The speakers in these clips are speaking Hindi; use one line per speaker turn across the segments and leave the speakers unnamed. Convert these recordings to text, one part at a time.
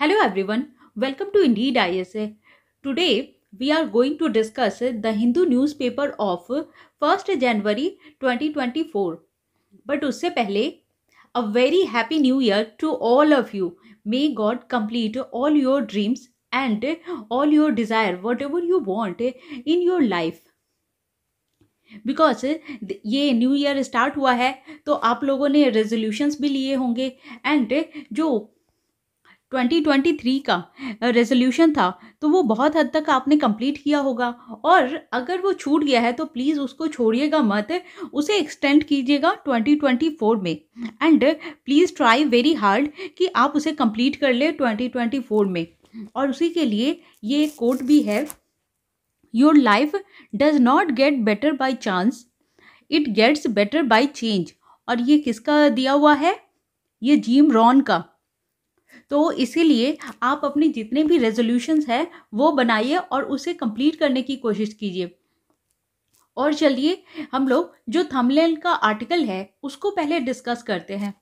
हेलो एवरीवन वेलकम टू इंडी डाइस एस today we are going to discuss the Hindu newspaper of first January 2024 but उससे पहले a very happy new year to all of you may God complete all your dreams and all your desire whatever you want in your life because ये न्यू ईयर स्टार्ट हुआ है तो आप लोगों ने रेजोल्यूशंस भी लिए होंगे एंड जो 2023 का रेजोल्यूशन था तो वो बहुत हद तक आपने कंप्लीट किया होगा और अगर वो छूट गया है तो प्लीज़ उसको छोड़िएगा मत उसे एक्सटेंड कीजिएगा 2024 में and please try very hard कि आप उसे कंप्लीट कर ले 2024 में और उसी के लिए ये कोट भी है your life does not get better by chance it gets better by change और ये किसका दिया हुआ है ये जीम रॉन का तो इसीलिए आप अपने जितने भी रेजोल्यूशंस हैं वो बनाइए और उसे कंप्लीट करने की कोशिश कीजिए और चलिए हम लोग जो थमलेन का आर्टिकल है उसको पहले डिस्कस करते हैं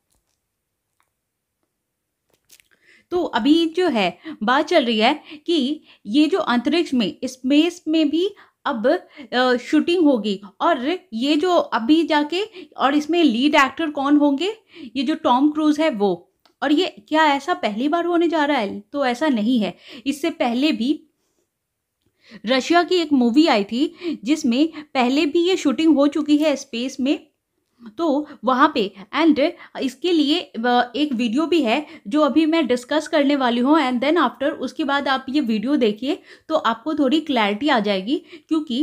तो अभी जो है बात चल रही है कि ये जो अंतरिक्ष में स्पेस में भी अब शूटिंग होगी और ये जो अभी जाके और इसमें लीड एक्टर कौन होंगे ये जो टॉम क्रूज है वो और ये क्या ऐसा पहली बार होने जा रहा है तो ऐसा नहीं है इससे पहले भी रशिया की एक मूवी आई थी जिसमें पहले भी ये शूटिंग हो चुकी है स्पेस में तो वहाँ पे एंड इसके लिए एक वीडियो भी है जो अभी मैं डिस्कस करने वाली हूँ एंड देन आफ्टर उसके बाद आप ये वीडियो देखिए तो आपको थोड़ी क्लैरिटी आ जाएगी क्योंकि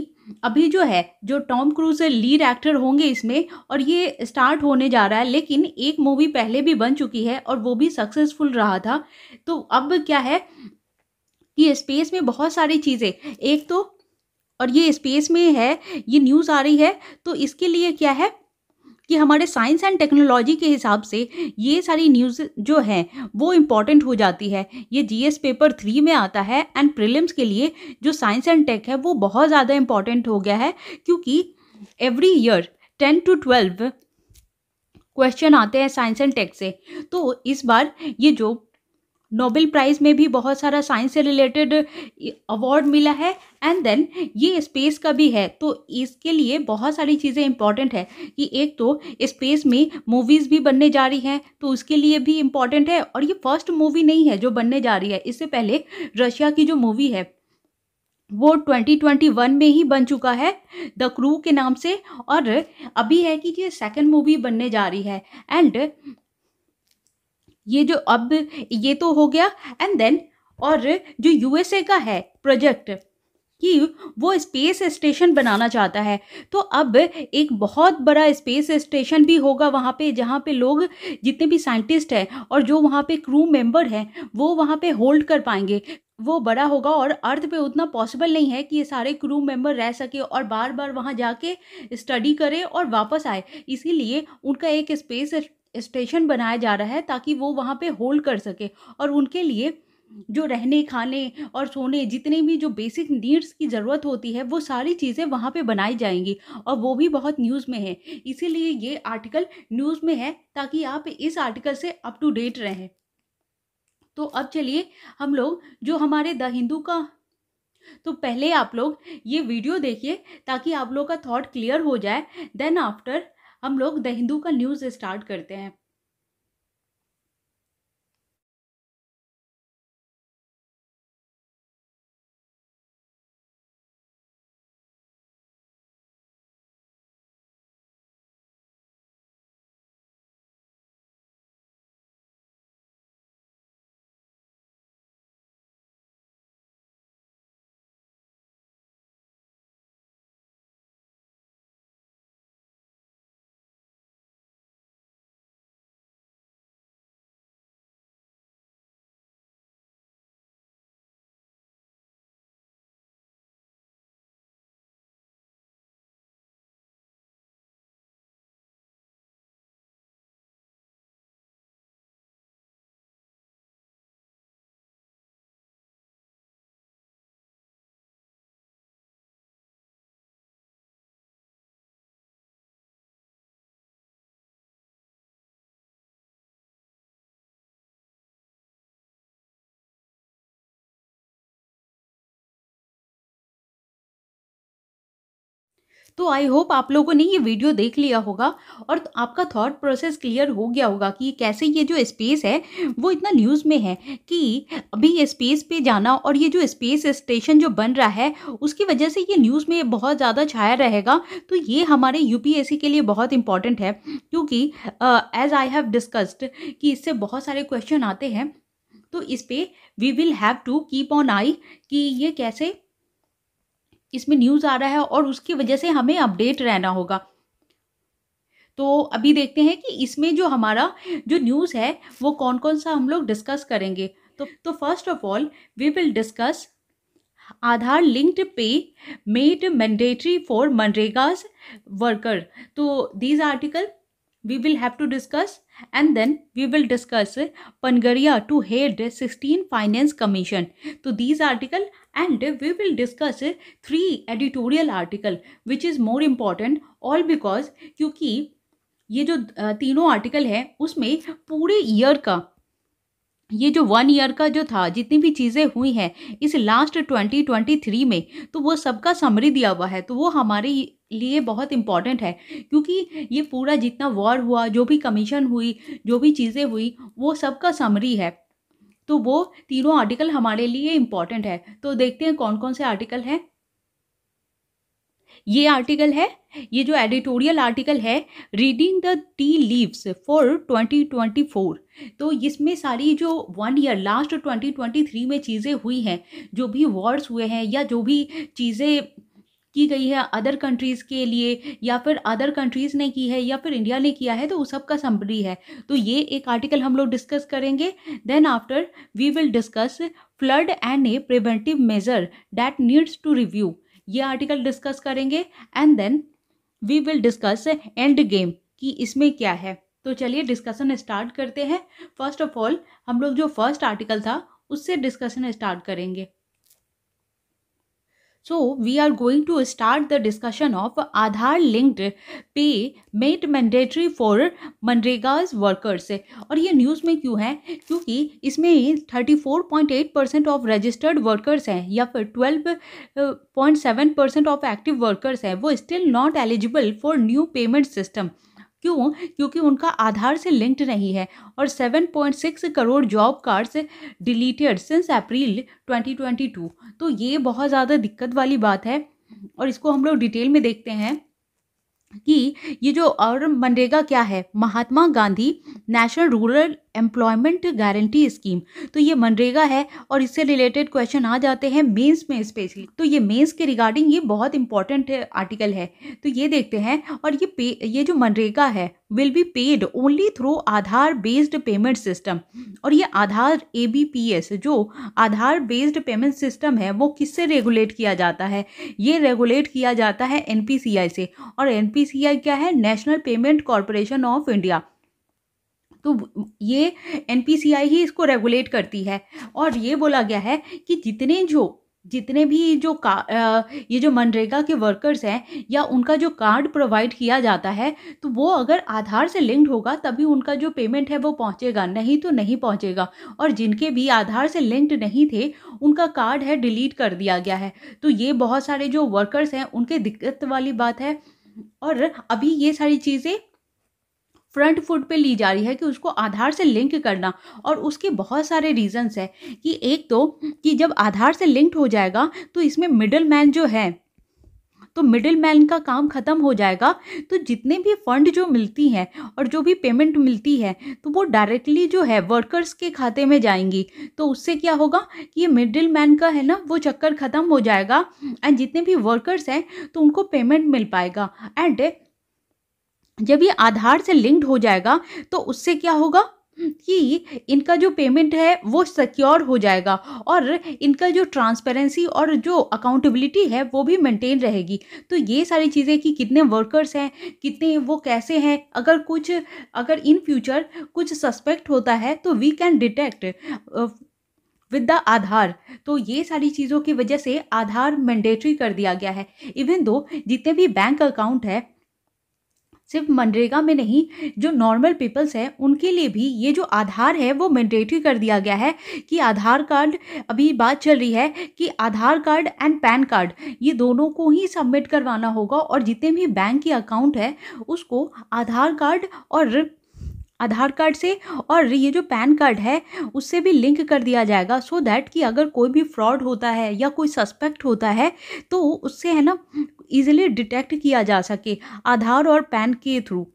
अभी जो है जो टॉम क्रूज लीड एक्टर होंगे इसमें और ये स्टार्ट होने जा रहा है लेकिन एक मूवी पहले भी बन चुकी है और वो भी सक्सेसफुल रहा था तो अब क्या है कि स्पेस में बहुत सारी चीज़ें एक तो और ये स्पेस में है ये न्यूज़ आ रही है तो इसके लिए क्या है कि हमारे साइंस एंड टेक्नोलॉजी के हिसाब से ये सारी न्यूज़ जो है वो इम्पॉर्टेंट हो जाती है ये जीएस पेपर थ्री में आता है एंड प्रिलिम्स के लिए जो साइंस एंड टेक है वो बहुत ज़्यादा इम्पॉर्टेंट हो गया है क्योंकि every year ten to twelve question आते हैं साइंस एंड टेक से तो इस बार ये जो नोबेल प्राइज़ में भी बहुत सारा साइंस से रिलेटेड अवार्ड मिला है एंड देन ये स्पेस का भी है तो इसके लिए बहुत सारी चीज़ें इंपॉर्टेंट है कि एक तो स्पेस में मूवीज़ भी बनने जा रही हैं तो उसके लिए भी इम्पॉर्टेंट है और ये फर्स्ट मूवी नहीं है जो बनने जा रही है इससे पहले रशिया की जो मूवी है वो 2021 में ही बन चुका है द क्रू के नाम से और अभी है कि ये सेकंड मूवी बनने जा रही है एंड ये जो अब ये तो हो गया एंड देन और जो यूएसए का है प्रोजेक्ट कि वो स्पेस स्टेशन बनाना चाहता है तो अब एक बहुत बड़ा स्पेस स्टेशन भी होगा वहाँ पे जहाँ पे लोग जितने भी साइंटिस्ट हैं और जो वहाँ पे क्रू मेंबर हैं वो वहाँ पे होल्ड कर पाएंगे वो बड़ा होगा और अर्थ पे उतना पॉसिबल नहीं है कि ये सारे क्रू मेंबर रह सके और बार बार वहाँ जाके स्टडी करें और वापस आए इसीलिए उनका एक स्पेस स्टेशन बनाया जा रहा है ताकि वो वहाँ पे होल्ड कर सके और उनके लिए जो रहने खाने और सोने जितने भी जो बेसिक नीड्स की ज़रूरत होती है वो सारी चीज़ें वहाँ पे बनाई जाएंगी और वो भी बहुत न्यूज़ में है इसीलिए ये आर्टिकल न्यूज़ में है ताकि आप इस आर्टिकल से अप टू डेट रहें तो अब चलिए हम लोग जो हमारे द हिंदू का तो पहले आप लोग ये वीडियो देखिए ताकि आप लोग का थॉट क्लियर हो जाए देन आफ्टर हम लोग द हिंदू का न्यूज़ स्टार्ट करते हैं तो आई होप आप लोगों ने ये वीडियो देख लिया होगा और तो आपका थॉट प्रोसेस क्लियर हो गया होगा कि कैसे ये जो स्पेस है वो इतना न्यूज़ में है कि अभी स्पेस पे जाना और ये जो स्पेस स्टेशन जो बन रहा है उसकी वजह से ये न्यूज़ में बहुत ज़्यादा छाया रहेगा तो ये हमारे यू के लिए बहुत इंपॉर्टेंट है क्योंकि एज आई हैव डिस्कस्ड कि इससे बहुत सारे क्वेश्चन आते हैं तो इस पर we will have to keep on eye कि ये कैसे इसमें न्यूज़ आ रहा है और उसकी वजह से हमें अपडेट रहना होगा तो अभी देखते हैं कि इसमें जो हमारा जो न्यूज़ है वो कौन कौन सा हम लोग डिस्कस करेंगे तो तो first of all we will discuss Aadhaar linked pay made mandatory for MNREGA's worker तो these article we will have to discuss and then we will discuss Panagariya to head sixteen finance commission तो these article and we will discuss three editorial article which is more important all because क्योंकि ये जो तीनों आर्टिकल हैं उसमें पूरे ईयर का ये जो वन ईयर का जो था जितनी भी चीज़ें हुई हैं इस लास्ट ट्वेंटी ट्वेंटी थ्री में तो वो सबका समरी दिया हुआ है तो वो हमारे लिए बहुत इम्पॉर्टेंट है क्योंकि ये पूरा जितना वॉर हुआ जो भी कमीशन हुई जो भी चीज़ें हुई वो सबका समरी है तो वो तीनों आर्टिकल हमारे लिए इम्पॉर्टेंट है तो देखते हैं कौन कौन से आर्टिकल हैं ये आर्टिकल है ये जो एडिटोरियल आर्टिकल है reading the tea leaves for 2024 तो इसमें सारी जो वन ईयर लास्ट 2023 में चीज़ें हुई हैं जो भी वर्ड्स हुए हैं या जो भी चीज़ें की गई है अदर कंट्रीज़ के लिए या फिर अदर कंट्रीज़ ने की है या फिर इंडिया ने किया है तो उस सब का समरी है तो ये एक आर्टिकल हम लोग डिस्कस करेंगे then after we will discuss flood and a preventive measure that needs to review ये आर्टिकल डिस्कस करेंगे and then we will discuss endgame कि इसमें क्या है तो चलिए डिस्कशन स्टार्ट करते हैं फर्स्ट ऑफ ऑल हम लोग जो फर्स्ट आर्टिकल था उससे डिस्कशन स्टार्ट करेंगे so we are going to start the discussion of Aadhaar linked pay made mandatory for MNREGA's workers और ये न्यूज़ में क्यों है क्योंकि इसमें thirty four point eight percent of registered workers हैं या फिर twelve point seven percent of active workers हैं वो still not eligible for new payment system क्यों क्योंकि उनका आधार से लिंक्ड नहीं है और 7.6 crore job cards deleted since April 2022 तो ये बहुत ज़्यादा दिक्कत वाली बात है और इसको हम लोग डिटेल में देखते हैं कि ये जो और मनरेगा क्या है Mahatma Gandhi national rural employment guarantee scheme तो ये मनरेगा है और इससे रिलेटेड क्वेश्चन आ जाते हैं मेंस में स्पेशली तो ये मेंस के रिगार्डिंग ये बहुत इंपॉर्टेंट आर्टिकल है तो ये देखते हैं और ये पे ये जो मनरेगा है will be paid only through Aadhaar based payment system और ये आधार ए जो आधार बेस्ड पेमेंट सिस्टम है वो किससे रेगुलेट किया जाता है ये रेगुलेट किया जाता है एन से और एन क्या है national payment corporation of India तो ये एन ही इसको रेगुलेट करती है और ये बोला गया है कि जितने जो जितने भी जो का आ, ये जो मनरेगा के वर्कर्स हैं या उनका जो कार्ड प्रोवाइड किया जाता है तो वो अगर आधार से लिंक्ड होगा तभी उनका जो पेमेंट है वो पहुंचेगा नहीं तो नहीं पहुंचेगा और जिनके भी आधार से लिंक्ड नहीं थे उनका कार्ड है डिलीट कर दिया गया है तो ये बहुत सारे जो वर्कर्स हैं उनके दिक्कत वाली बात है और अभी ये सारी चीज़ें फ्रंट फुट पे ली जा रही है कि उसको आधार से लिंक करना और उसके बहुत सारे रीजंस है कि एक तो कि जब आधार से लिंक्ड हो जाएगा तो इसमें मिडल मैन जो है तो मिडिल मैन का काम ख़त्म हो जाएगा तो जितने भी फंड जो मिलती हैं और जो भी पेमेंट मिलती है तो वो डायरेक्टली जो है वर्कर्स के खाते में जाएंगी तो उससे क्या होगा कि ये मिडिल मैन का है ना वो चक्कर ख़त्म हो जाएगा एंड जितने भी वर्कर्स हैं तो उनको पेमेंट मिल पाएगा एंड जब ये आधार से लिंक्ड हो जाएगा तो उससे क्या होगा कि इनका जो पेमेंट है वो सिक्योर हो जाएगा और इनका जो ट्रांसपेरेंसी और जो अकाउंटेबिलिटी है वो भी मेंटेन रहेगी तो ये सारी चीज़ें कि कितने वर्कर्स हैं कितने वो कैसे हैं अगर कुछ अगर इन फ्यूचर कुछ सस्पेक्ट होता है तो we can detect with the Aadhaar तो ये सारी चीज़ों की वजह से आधार मैंडेटरी कर दिया गया है इवन दो जितने भी बैंक अकाउंट है सिर्फ मनरेगा में नहीं जो नॉर्मल पीपल्स हैं उनके लिए भी ये जो आधार है वो मैंडेटरी कर दिया गया है कि आधार कार्ड अभी बात चल रही है कि Aadhaar card and PAN card ये दोनों को ही सबमिट करवाना होगा और जितने भी बैंक के अकाउंट है उसको आधार कार्ड और आधार कार्ड से और ये जो पैन कार्ड है उससे भी लिंक कर दिया जाएगा सो so दैट कि अगर कोई भी फ्रॉड होता है या कोई सस्पेक्ट होता है तो उससे है ना ईजिली डिटेक्ट किया जा सके आधार और पैन के थ्रू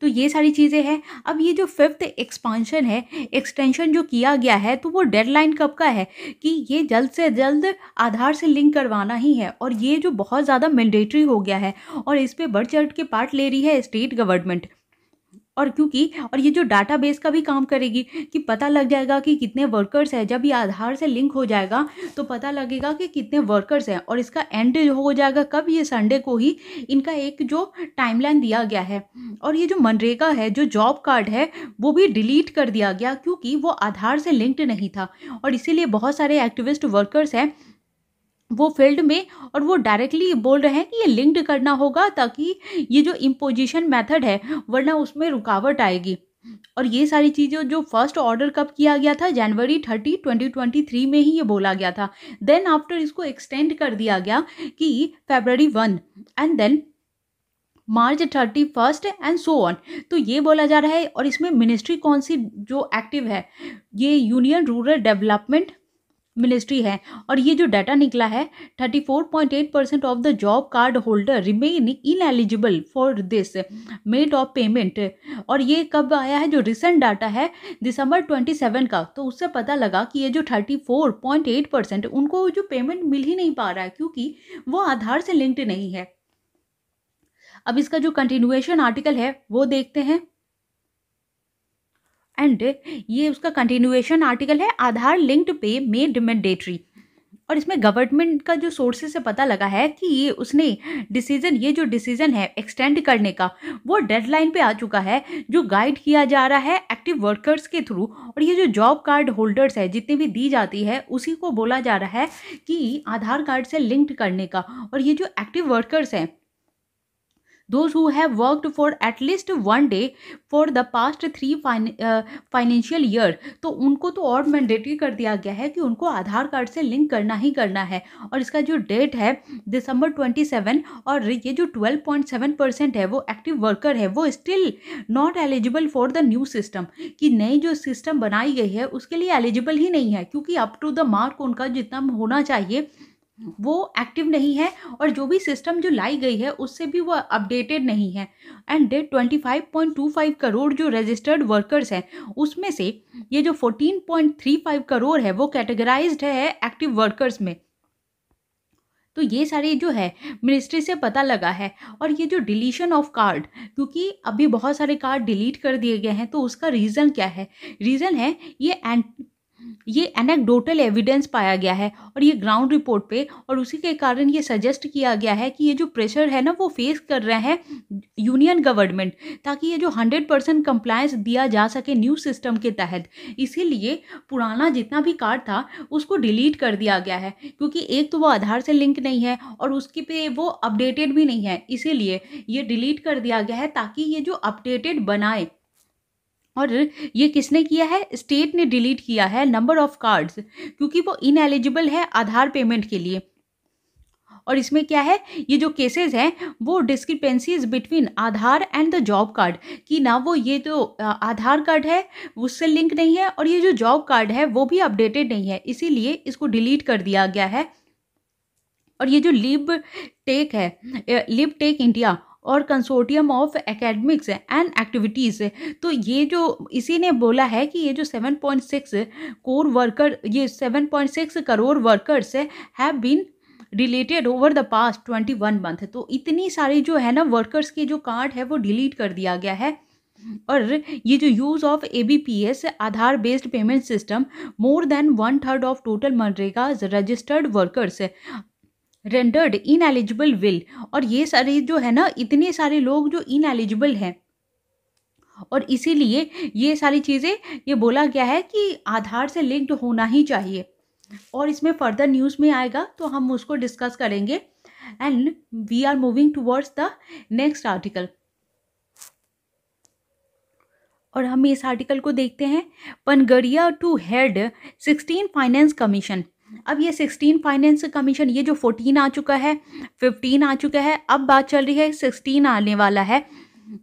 तो ये सारी चीज़ें हैं अब ये जो फिफ्थ एक्सपांशन है एक्सटेंशन जो किया गया है तो वो डेडलाइन कब का है कि ये जल्द से जल्द आधार से लिंक करवाना ही है और ये जो बहुत ज़्यादा मैंडेटरी हो गया है और इस पर बढ़ चढ़ के पार्ट ले रही है स्टेट गवर्नमेंट और क्योंकि और ये जो बेस का भी काम करेगी कि पता लग जाएगा कि कितने वर्कर्स हैं जब ये आधार से लिंक हो जाएगा तो पता लगेगा कि कितने वर्कर्स हैं और इसका एंड हो जाएगा कब ये संडे को ही इनका एक जो टाइमलाइन दिया गया है और ये जो मनरेगा है जो जॉब कार्ड है वो भी डिलीट कर दिया गया क्योंकि वो आधार से लिंक्ड नहीं था और इसीलिए बहुत सारे एक्टिविस्ट वर्कर्स हैं वो फील्ड में और वो डायरेक्टली बोल रहे हैं कि ये लिंक्ड करना होगा ताकि ये जो इम्पोजिशन मेथड है वरना उसमें रुकावट आएगी और ये सारी चीज़ें जो फर्स्ट ऑर्डर कब किया गया था January thirty twenty twenty three में ही ये बोला गया था देन आफ्टर इसको एक्सटेंड कर दिया गया कि February one and then March thirty first and so on तो ये बोला जा रहा है और इसमें मिनिस्ट्री कौन सी जो एक्टिव है ये यूनियन रूरल डेवलपमेंट मिनिस्ट्री है और ये जो डाटा निकला है 34.8 percent of the job card holder remain in eligible for this mode of payment और ये कब आया है जो रिसेंट डाटा है दिसंबर 27 का तो उससे पता लगा कि ये जो 34.8 परसेंट उनको जो पेमेंट मिल ही नहीं पा रहा है क्योंकि वो आधार से लिंक्ड नहीं है अब इसका जो कंटिन्यूएशन आर्टिकल है वो देखते हैं एंड ये उसका कंटिन्यूएशन आर्टिकल है Aadhaar linked pay made mandatory और इसमें गवर्नमेंट का जो सोर्सेज से पता लगा है कि ये उसने डिसीजन ये जो डिसीजन है एक्सटेंड करने का वो डेडलाइन पे आ चुका है जो गाइड किया जा रहा है एक्टिव वर्कर्स के थ्रू और ये जो जॉब कार्ड होल्डर्स है जितनी भी दी जाती है उसी को बोला जा रहा है कि आधार कार्ड से लिंक्ड करने का और ये जो एक्टिव वर्कर्स हैं those who have worked for at least one day for the past three uh, financial year तो उनको तो और मैंडेटरी कर दिया गया है कि उनको आधार कार्ड से लिंक करना ही करना है और इसका जो डेट है दिसंबर 27 और ये जो 12.7 परसेंट है वो एक्टिव वर्कर है वो still not eligible for the new system कि नई जो सिस्टम बनाई गई है उसके लिए एलिजिबल ही नहीं है क्योंकि अप टू द मार्क उनका जितना होना चाहिए वो एक्टिव नहीं है और जो भी सिस्टम जो लाई गई है उससे भी वो अपडेटेड नहीं है and that twenty five point two five crore जो रजिस्टर्ड वर्कर्स हैं उसमें से ये जो fourteen point three five crore है वो कैटेगराइज है एक्टिव वर्कर्स में तो ये सारे जो है मिनिस्ट्री से पता लगा है और ये जो डिलीशन ऑफ कार्ड क्योंकि अभी बहुत सारे कार्ड डिलीट कर दिए गए हैं तो उसका रीज़न क्या है रीज़न है ये एंट ये एनेक्डोटल एविडेंस पाया गया है और ये ग्राउंड रिपोर्ट पे और उसी के कारण ये सजेस्ट किया गया है कि ये जो प्रेशर है ना वो फेस कर रहे हैं यूनियन गवर्नमेंट ताकि ये जो हंड्रेड परसेंट कंप्लायंस दिया जा सके न्यू सिस्टम के तहत इसीलिए पुराना जितना भी कार्ड था उसको डिलीट कर दिया गया है क्योंकि एक तो वो आधार से लिंक नहीं है और उसके पे वो अपडेटेड भी नहीं है इसीलिए ये डिलीट कर दिया गया है ताकि ये जो अपडेटेड बनाए और ये किसने किया है स्टेट ने डिलीट किया है नंबर ऑफ कार्ड्स क्योंकि वो इनएलिजिबल है आधार पेमेंट के लिए और इसमें क्या है ये जो केसेस हैं वो discrepancies between Aadhaar and the job card कि ना वो ये तो आधार कार्ड है उससे लिंक नहीं है और ये जो जॉब कार्ड है वो भी अपडेटेड नहीं है इसीलिए इसको डिलीट कर दिया गया है और ये जो लिब टेक है लिब टेक इंडिया और consortium of academics and activities तो ये जो इसी ने बोला है कि ये जो 7.6 कोर वर्कर ये 7.6 crore workers have been related over the past twenty one month तो इतनी सारी जो है ना वर्कर्स के जो कार्ड है वो डिलीट कर दिया गया है और ये जो use of A B P S Aadhaar based payment system more than one third of total MNREGA registered workers rendered in eligible will और ये सारे जो है ना इतने सारे लोग जो इन एलिजिबल हैं और इसीलिए ये सारी चीज़ें ये बोला गया है कि आधार से लिंक्ड होना ही चाहिए और इसमें फर्दर न्यूज़ में आएगा तो हम उसको डिस्कस करेंगे and we are moving towards the next article और हम इस आर्टिकल को देखते हैं Panagariya to head sixteen finance commission अब ये सिक्सटीन फाइनेंस कमीशन ये जो फोर्टीन आ चुका है फिफ्टीन आ चुका है अब बात चल रही है सिक्सटीन आने वाला है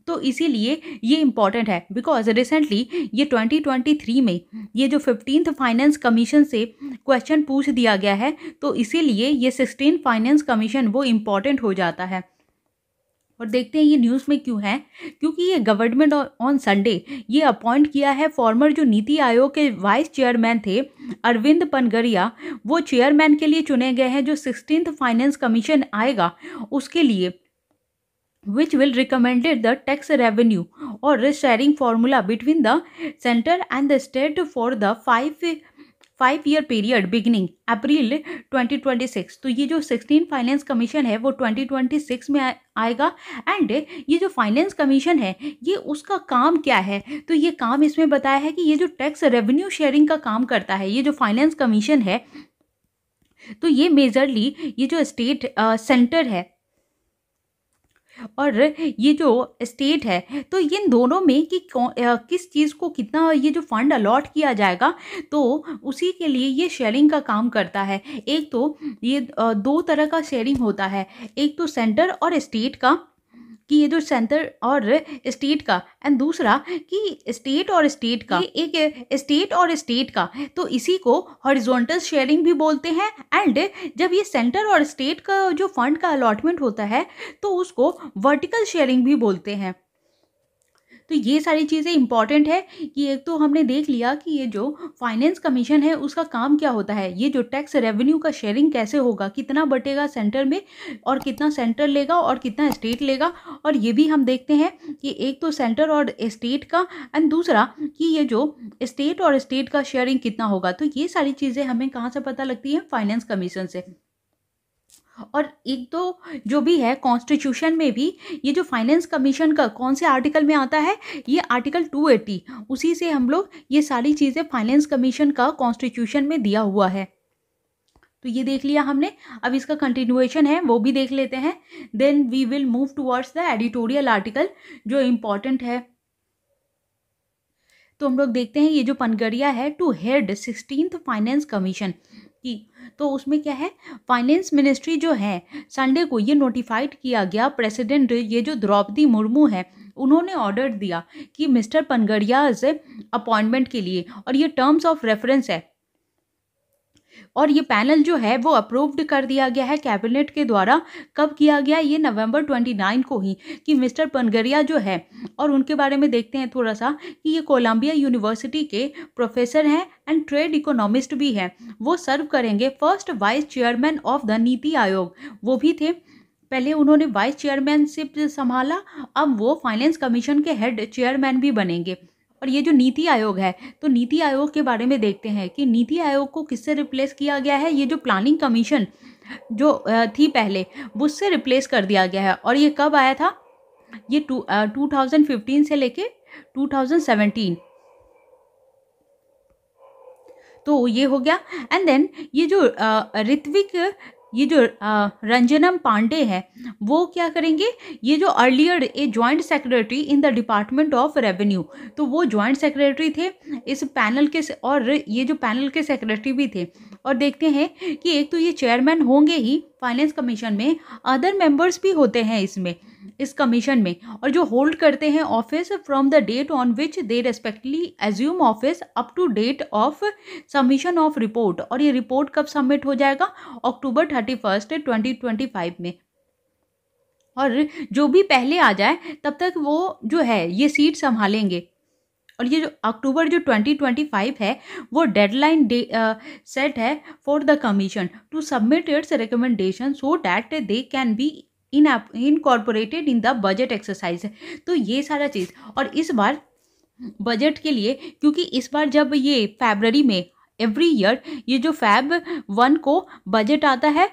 तो इसीलिए ये इम्पॉर्टेंट है बिकॉज रिसेंटली ये 2023 में ये जो फिफ्टीन फाइनेंस कमीशन से क्वेश्चन पूछ दिया गया है तो इसीलिए ये सिक्सटीन फाइनेंस कमीशन वो इम्पॉर्टेंट हो जाता है और देखते हैं ये न्यूज़ में क्यों है क्योंकि ये गवर्नमेंट ऑन संडे ये अपॉइंट किया है फॉर्मर जो नीति आयोग के वाइस चेयरमैन थे अरविंद पनगरिया वो चेयरमैन के लिए चुने गए हैं जो सिक्सटीन फाइनेंस कमीशन आएगा उसके लिए will recommended the tax revenue और or sharing formula between the centre and the state for the five five year period beginning April 2026 तो ये जो 16 फाइनेंस कमीशन है वो 2026 में आएगा एंड ये जो फाइनेंस कमीशन है ये उसका काम क्या है तो ये काम इसमें बताया है कि ये जो टैक्स रेवेन्यू शेयरिंग का काम करता है ये जो फाइनेंस कमीशन है तो ये मेजरली ये जो स्टेट सेंटर है और ये जो स्टेट है तो इन दोनों में कि किस चीज़ को कितना ये जो फंड अलॉट किया जाएगा तो उसी के लिए ये शेयरिंग का काम करता है एक तो ये दो तरह का शेयरिंग होता है एक तो सेंटर और स्टेट का कि ये जो सेंटर और स्टेट का एंड दूसरा कि स्टेट और स्टेट का एक स्टेट और स्टेट का तो इसी को हॉरिजॉन्टल शेयरिंग भी बोलते हैं एंड जब ये सेंटर और स्टेट का जो फंड का अलॉटमेंट होता है तो उसको वर्टिकल शेयरिंग भी बोलते हैं तो ये सारी चीज़ें इंपॉर्टेंट है कि एक तो हमने देख लिया कि ये जो फाइनेंस कमीशन है उसका काम क्या होता है ये जो टैक्स रेवेन्यू का शेयरिंग कैसे होगा कितना बटेगा सेंटर में और कितना सेंटर लेगा और कितना स्टेट लेगा और ये भी हम देखते हैं कि एक तो सेंटर और स्टेट का एंड दूसरा कि ये जो स्टेट और स्टेट का शेयरिंग कितना होगा तो ये सारी चीज़ें हमें कहाँ से पता लगती हैं फाइनेंस कमीशन से और एक तो जो भी है कॉन्स्टिट्यूशन में भी ये जो फाइनेंस कमीशन का कौन से आर्टिकल में आता है ये आर्टिकल 280 उसी से हम लोग ये सारी चीज़ें फाइनेंस कमीशन का कॉन्स्टिट्यूशन में दिया हुआ है तो ये देख लिया हमने अब इसका कंटिन्यूएशन है वो भी देख लेते हैं then we will move towards the editorial article जो इम्पॉर्टेंट है तो हम लोग देखते हैं ये जो पनगरिया है to head sixteen finance commission की तो उसमें क्या है फाइनेंस मिनिस्ट्री जो है संडे को ये नोटिफाइड किया गया प्रेसिडेंट ये जो द्रौपदी मुर्मू है उन्होंने ऑर्डर दिया कि मिस्टर पनगड़िया से अपॉइंटमेंट के लिए और ये टर्म्स ऑफ रेफरेंस है और ये पैनल जो है वो अप्रूव्ड कर दिया गया है कैबिनेट के द्वारा कब किया गया ये नवंबर 29 को ही कि मिस्टर पनगरिया जो है और उनके बारे में देखते हैं थोड़ा सा कि ये कोलंबिया यूनिवर्सिटी के प्रोफेसर हैं एंड ट्रेड इकोनॉमिस्ट भी हैं वो सर्व करेंगे first vice chairman of the Niti Aayog वो भी थे पहले उन्होंने वाइस चेयरमैनशिप संभाला अब वो फाइनेंस कमीशन के हेड चेयरमैन भी बनेंगे और ये जो नीति आयोग है तो नीति आयोग के बारे में देखते हैं कि नीति आयोग को किससे रिप्लेस किया गया है ये जो प्लानिंग कमीशन जो थी पहले उससे रिप्लेस कर दिया गया है और ये कब आया था ये टू टू थाउजेंड फिफ्टीन से लेके टू थाउजेंड सेवेंटीन तो ये हो गया एंड देन ये जो ऋत्विक ये जो रंजनम पांडे हैं वो क्या करेंगे ये जो earlier a joint secretary in the department of revenue तो वो जॉइंट सेक्रेटरी थे इस पैनल के और ये जो पैनल के सेक्रेटरी भी थे और देखते हैं कि एक तो ये चेयरमैन होंगे ही फाइनेंस कमीशन में अदर मेंबर्स भी होते हैं इसमें इस कमीशन में और जो होल्ड करते हैं office from the date on which they respectively assume office up to date of submission of report और ये रिपोर्ट कब सबमिट हो जाएगा October thirty first twenty twenty five में और जो भी पहले आ जाए तब तक वो जो है ये सीट संभालेंगे और ये जो अक्टूबर जो 2025 है वो डेडलाइन डे सेट है for the commission to submit its recommendation so that they can be in incorporated in the budget exercise तो ये सारा चीज़ और इस बार बजट के लिए क्योंकि इस बार जब ये फेबररी में एवरी ईयर ये जो फैब वन को बजट आता है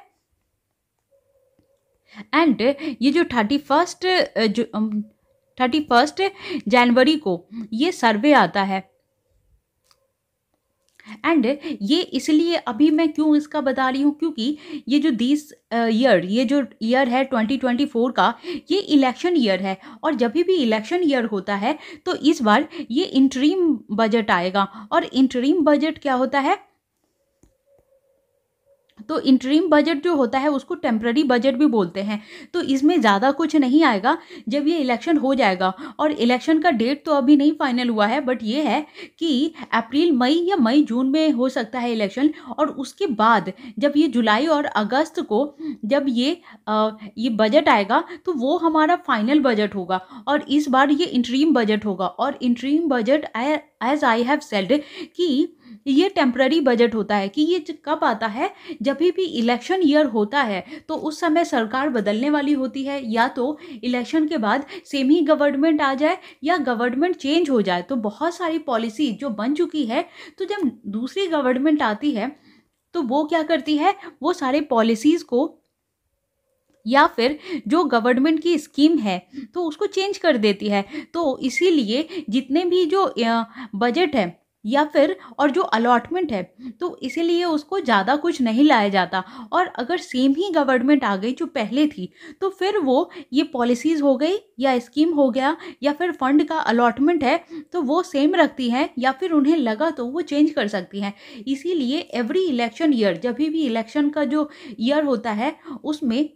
एंड ये जो थर्टी फर्स्ट जो थर्टी फर्स्ट जनवरी को ये सर्वे आता है एंड ये इसलिए अभी मैं क्यों इसका बता रही हूँ क्योंकि ये जो दिस ईयर uh, ये जो ईयर है 2024 का ये इलेक्शन ईयर है और जब भी इलेक्शन ईयर होता है तो इस बार ये इंटरीम बजट आएगा और इंटरीम बजट क्या होता है तो इंटरीम बजट जो होता है उसको टेम्प्ररी बजट भी बोलते हैं तो इसमें ज़्यादा कुछ नहीं आएगा जब ये इलेक्शन हो जाएगा और इलेक्शन का डेट तो अभी नहीं फाइनल हुआ है बट ये है कि अप्रैल मई या मई जून में हो सकता है इलेक्शन और उसके बाद जब ये जुलाई और अगस्त को जब ये आ, ये बजट आएगा तो वो हमारा फाइनल बजट होगा और इस बार ये इंटरीम बजट होगा और interim budget as I have said कि ये टेम्प्ररी बजट होता है कि ये कब आता है जब भी इलेक्शन ईयर होता है तो उस समय सरकार बदलने वाली होती है या तो इलेक्शन के बाद सेम ही गवर्नमेंट आ जाए या गवर्नमेंट चेंज हो जाए तो बहुत सारी पॉलिसी जो बन चुकी है तो जब दूसरी गवर्नमेंट आती है तो वो क्या करती है वो सारे पॉलिसीज़ को या फिर जो गवर्नमेंट की स्कीम है तो उसको चेंज कर देती है तो इसीलिए जितने भी जो बजट है या फिर और जो अलॉटमेंट है तो इसीलिए उसको ज़्यादा कुछ नहीं लाया जाता और अगर सेम ही गवर्नमेंट आ गई जो पहले थी तो फिर वो ये पॉलिसीज़ हो गई या स्कीम हो गया या फिर फंड का अलॉटमेंट है तो वो सेम रखती हैं या फिर उन्हें लगा तो वो चेंज कर सकती हैं इसीलिए एवरी इलेक्शन ईयर जब भी इलेक्शन का जो ईयर होता है उसमें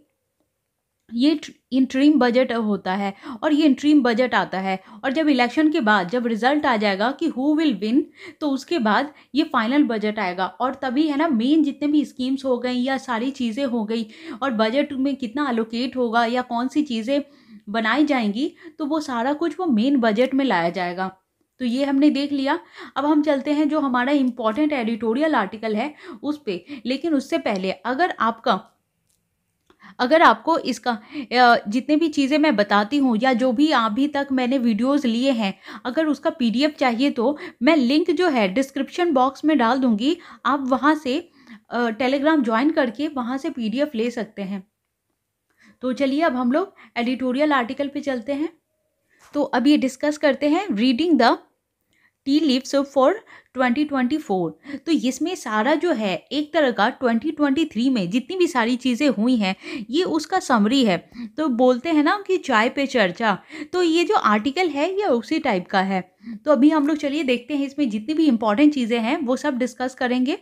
ये इंट्रीम बजट होता है और ये इंट्रीम बजट आता है और जब इलेक्शन के बाद जब रिजल्ट आ जाएगा कि हु विल विन तो उसके बाद ये फाइनल बजट आएगा और तभी है ना मेन जितने भी स्कीम्स हो गई या सारी चीज़ें हो गई और बजट में कितना अलोकेट होगा या कौन सी चीज़ें बनाई जाएंगी तो वो सारा कुछ वो मेन बजट में लाया जाएगा तो ये हमने देख लिया अब हम चलते हैं जो हमारा इम्पॉर्टेंट एडिटोरियल आर्टिकल है उस पर लेकिन उससे पहले अगर आपका अगर आपको इसका जितने भी चीज़ें मैं बताती हूँ या जो भी अभी तक मैंने वीडियोस लिए हैं अगर उसका पीडीएफ चाहिए तो मैं लिंक जो है डिस्क्रिप्शन बॉक्स में डाल दूँगी आप वहाँ से टेलीग्राम ज्वाइन करके वहाँ से पी ले सकते हैं तो चलिए अब हम लोग एडिटोरियल आर्टिकल पर चलते हैं तो अब ये डिस्कस करते हैं reading the tea leaves for 2024 तो इसमें सारा जो है एक तरह का 2023 में जितनी भी सारी चीज़ें हुई हैं ये उसका समरी है तो बोलते हैं ना कि चाय पे चर्चा तो ये जो आर्टिकल है ये उसी टाइप का है तो अभी हम लोग चलिए देखते हैं इसमें जितनी भी इम्पोर्टेंट चीज़ें हैं वो सब डिस्कस करेंगे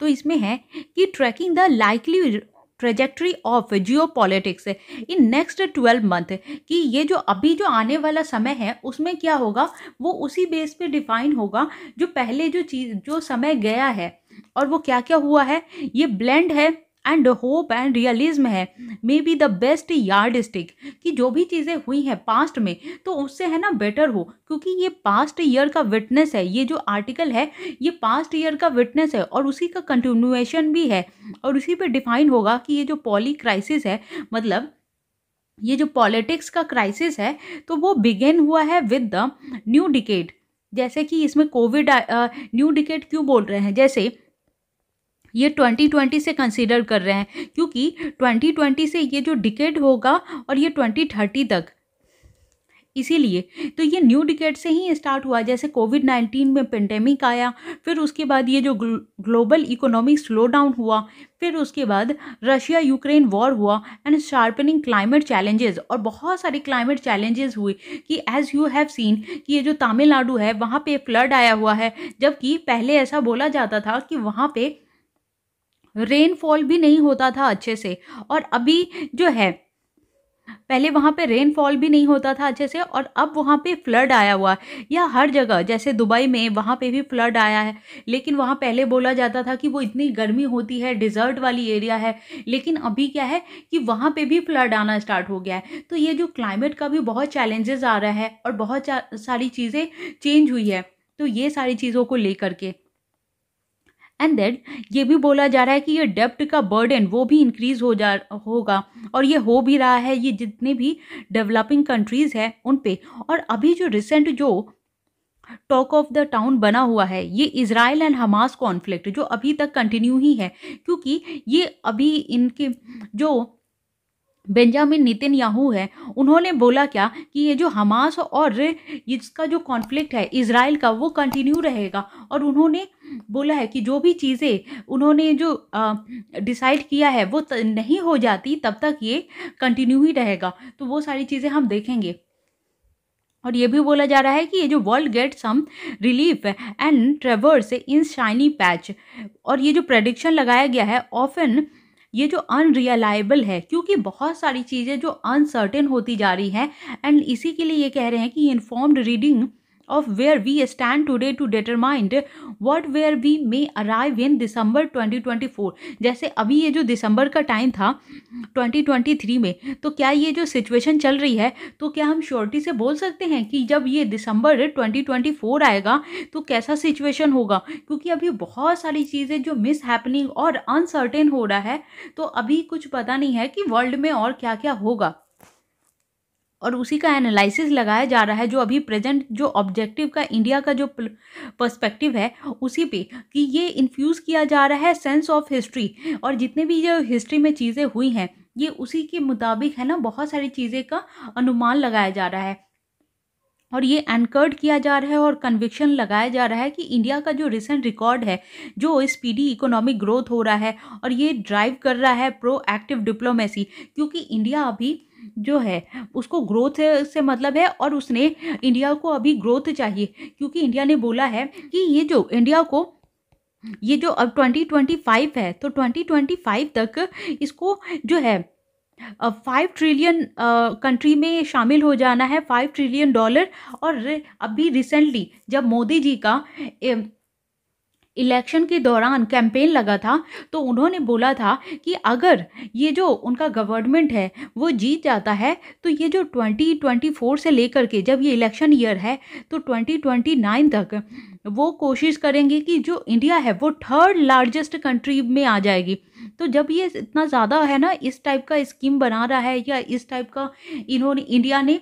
तो इसमें है कि tracking the likely trajectory of geopolitics in next twelve month कि ये जो अभी जो आने वाला समय है उसमें क्या होगा वो उसी बेस पे डिफाइन होगा जो पहले जो चीज़ जो समय गया है और वो क्या क्या हुआ है ये ब्लेंड है एंड होप एंड रियलिज्म है may be the best yardstick कि जो भी चीज़ें हुई हैं पास्ट में तो उससे है ना बेटर हो क्योंकि ये पास्ट ईयर का विटनेस है ये जो आर्टिकल है ये पास्ट ईयर का विटनेस है और उसी का कंटिन्यूएशन भी है और उसी पर डिफाइन होगा कि ये जो पॉली क्राइसिस है मतलब ये जो पॉलिटिक्स का क्राइसिस है तो वो बिगेन हुआ है विद द न्यू डिकेड जैसे कि इसमें कोविड न्यू डिकेट क्यों बोल रहे हैं जैसे ये 2020 से कंसीडर कर रहे हैं क्योंकि 2020 से ये जो डिकेड होगा और ये 2030 तक इसीलिए तो ये न्यू डिकेट से ही स्टार्ट हुआ जैसे कोविड नाइन्टीन में पेंडेमिक आया फिर उसके बाद ये जो ग्लोबल इकोनॉमिक स्लो डाउन हुआ फिर उसके बाद रशिया यूक्रेन वॉर हुआ एंड शार्पनिंग क्लाइमेट चैलेंजेस और बहुत सारे क्लाइमेट चैलेंजेस हुए कि एज़ यू हैव सीन कि ये जो तमिलनाडु है वहाँ पे फ्लड आया हुआ है जबकि पहले ऐसा बोला जाता था कि वहाँ पे रेनफॉल भी नहीं होता था अच्छे से और अभी जो है पहले वहाँ पे रेनफॉल भी नहीं होता था अच्छे से और अब वहाँ पे फ्लड आया हुआ या हर जगह जैसे दुबई में वहाँ पे भी फ्लड आया है लेकिन वहाँ पहले बोला जाता था कि वो इतनी गर्मी होती है डिज़र्ट वाली एरिया है लेकिन अभी क्या है कि वहाँ पे भी फ्लड आना स्टार्ट हो गया है तो ये जो क्लाइमेट का भी बहुत चैलेंजेस आ रहा है और बहुत सारी चीज़ें चेंज हुई है तो ये सारी चीज़ों को ले के एंड देन ये भी बोला जा रहा है कि ये डेप्ट का बर्डन वो भी इंक्रीज़ हो जा होगा और ये हो भी रहा है ये जितने भी डेवलपिंग कंट्रीज़ हैं उन पे और अभी जो रिसेंट जो टॉक ऑफ द टाउन बना हुआ है ये इसराइल एंड हमास कॉन्फ्लिक्ट जो अभी तक कंटिन्यू ही है क्योंकि ये अभी इनके जो बेंजामिन नितिन याहू है उन्होंने बोला क्या कि ये जो हमास और इसका जो कॉन्फ्लिक्ट है इसराइल का वो कंटिन्यू रहेगा और उन्होंने बोला है कि जो भी चीज़ें उन्होंने जो डिसाइड किया है वो नहीं हो जाती तब तक ये कंटिन्यू ही रहेगा तो वो सारी चीज़ें हम देखेंगे और ये भी बोला जा रहा है कि ये जो world get some relief and traverse in shiny patch और ये जो प्रडिक्शन लगाया गया है ऑफन ये जो अनरियलाइबल है क्योंकि बहुत सारी चीज़ें जो अनसर्टेन होती जा रही हैं एंड इसी के लिए ये कह रहे हैं कि informed reading of where we stand today to determine what where we may arrive in दिसंबर 2024 जैसे अभी ये जो दिसंबर का टाइम था 2023 में तो क्या ये जो सिचुएशन चल रही है तो क्या हम श्योरिटी से बोल सकते हैं कि जब ये दिसंबर 2024 आएगा तो कैसा सिचुएशन होगा क्योंकि अभी बहुत सारी चीज़ें जो मिस हैपनिंग और अनसर्टेन हो रहा है तो अभी कुछ पता नहीं है कि वर्ल्ड में और क्या क्या होगा और उसी का एनालिसिस लगाया जा रहा है जो अभी प्रेजेंट जो ऑब्जेक्टिव का इंडिया का जो पर्सपेक्टिव है उसी पे कि ये इन्फ्यूज़ किया जा रहा है सेंस ऑफ हिस्ट्री और जितने भी जो हिस्ट्री में चीज़ें हुई हैं ये उसी के मुताबिक है ना बहुत सारी चीज़ें का अनुमान लगाया जा रहा है और ये एनकर्ड किया जा रहा है और कन्विक्शन लगाया जा रहा है कि इंडिया का जो रिसेंट रिकॉर्ड है जो स्पीडी इकोनॉमिक ग्रोथ हो रहा है और ये ड्राइव कर रहा है प्रो एक्टिव डिप्लोमेसी क्योंकि इंडिया अभी जो है उसको ग्रोथ से मतलब है और उसने इंडिया को अभी ग्रोथ चाहिए क्योंकि इंडिया ने बोला है कि ये जो इंडिया को ये जो अब 2025 है तो 2025 तक इसको जो है फाइव ट्रिलियन कंट्री में शामिल हो जाना है फाइव ट्रिलियन डॉलर और अभी रिसेंटली जब मोदी जी का ए, इलेक्शन के दौरान कैंपेन लगा था तो उन्होंने बोला था कि अगर ये जो उनका गवर्नमेंट है वो जीत जाता है तो ये जो 2024 से लेकर के जब ये इलेक्शन ईयर है तो 2029 तक वो कोशिश करेंगे कि जो इंडिया है वो थर्ड लार्जेस्ट कंट्री में आ जाएगी तो जब ये इतना ज़्यादा है ना इस टाइप का स्कीम बना रहा है या इस टाइप का इन्होंने इंडिया ने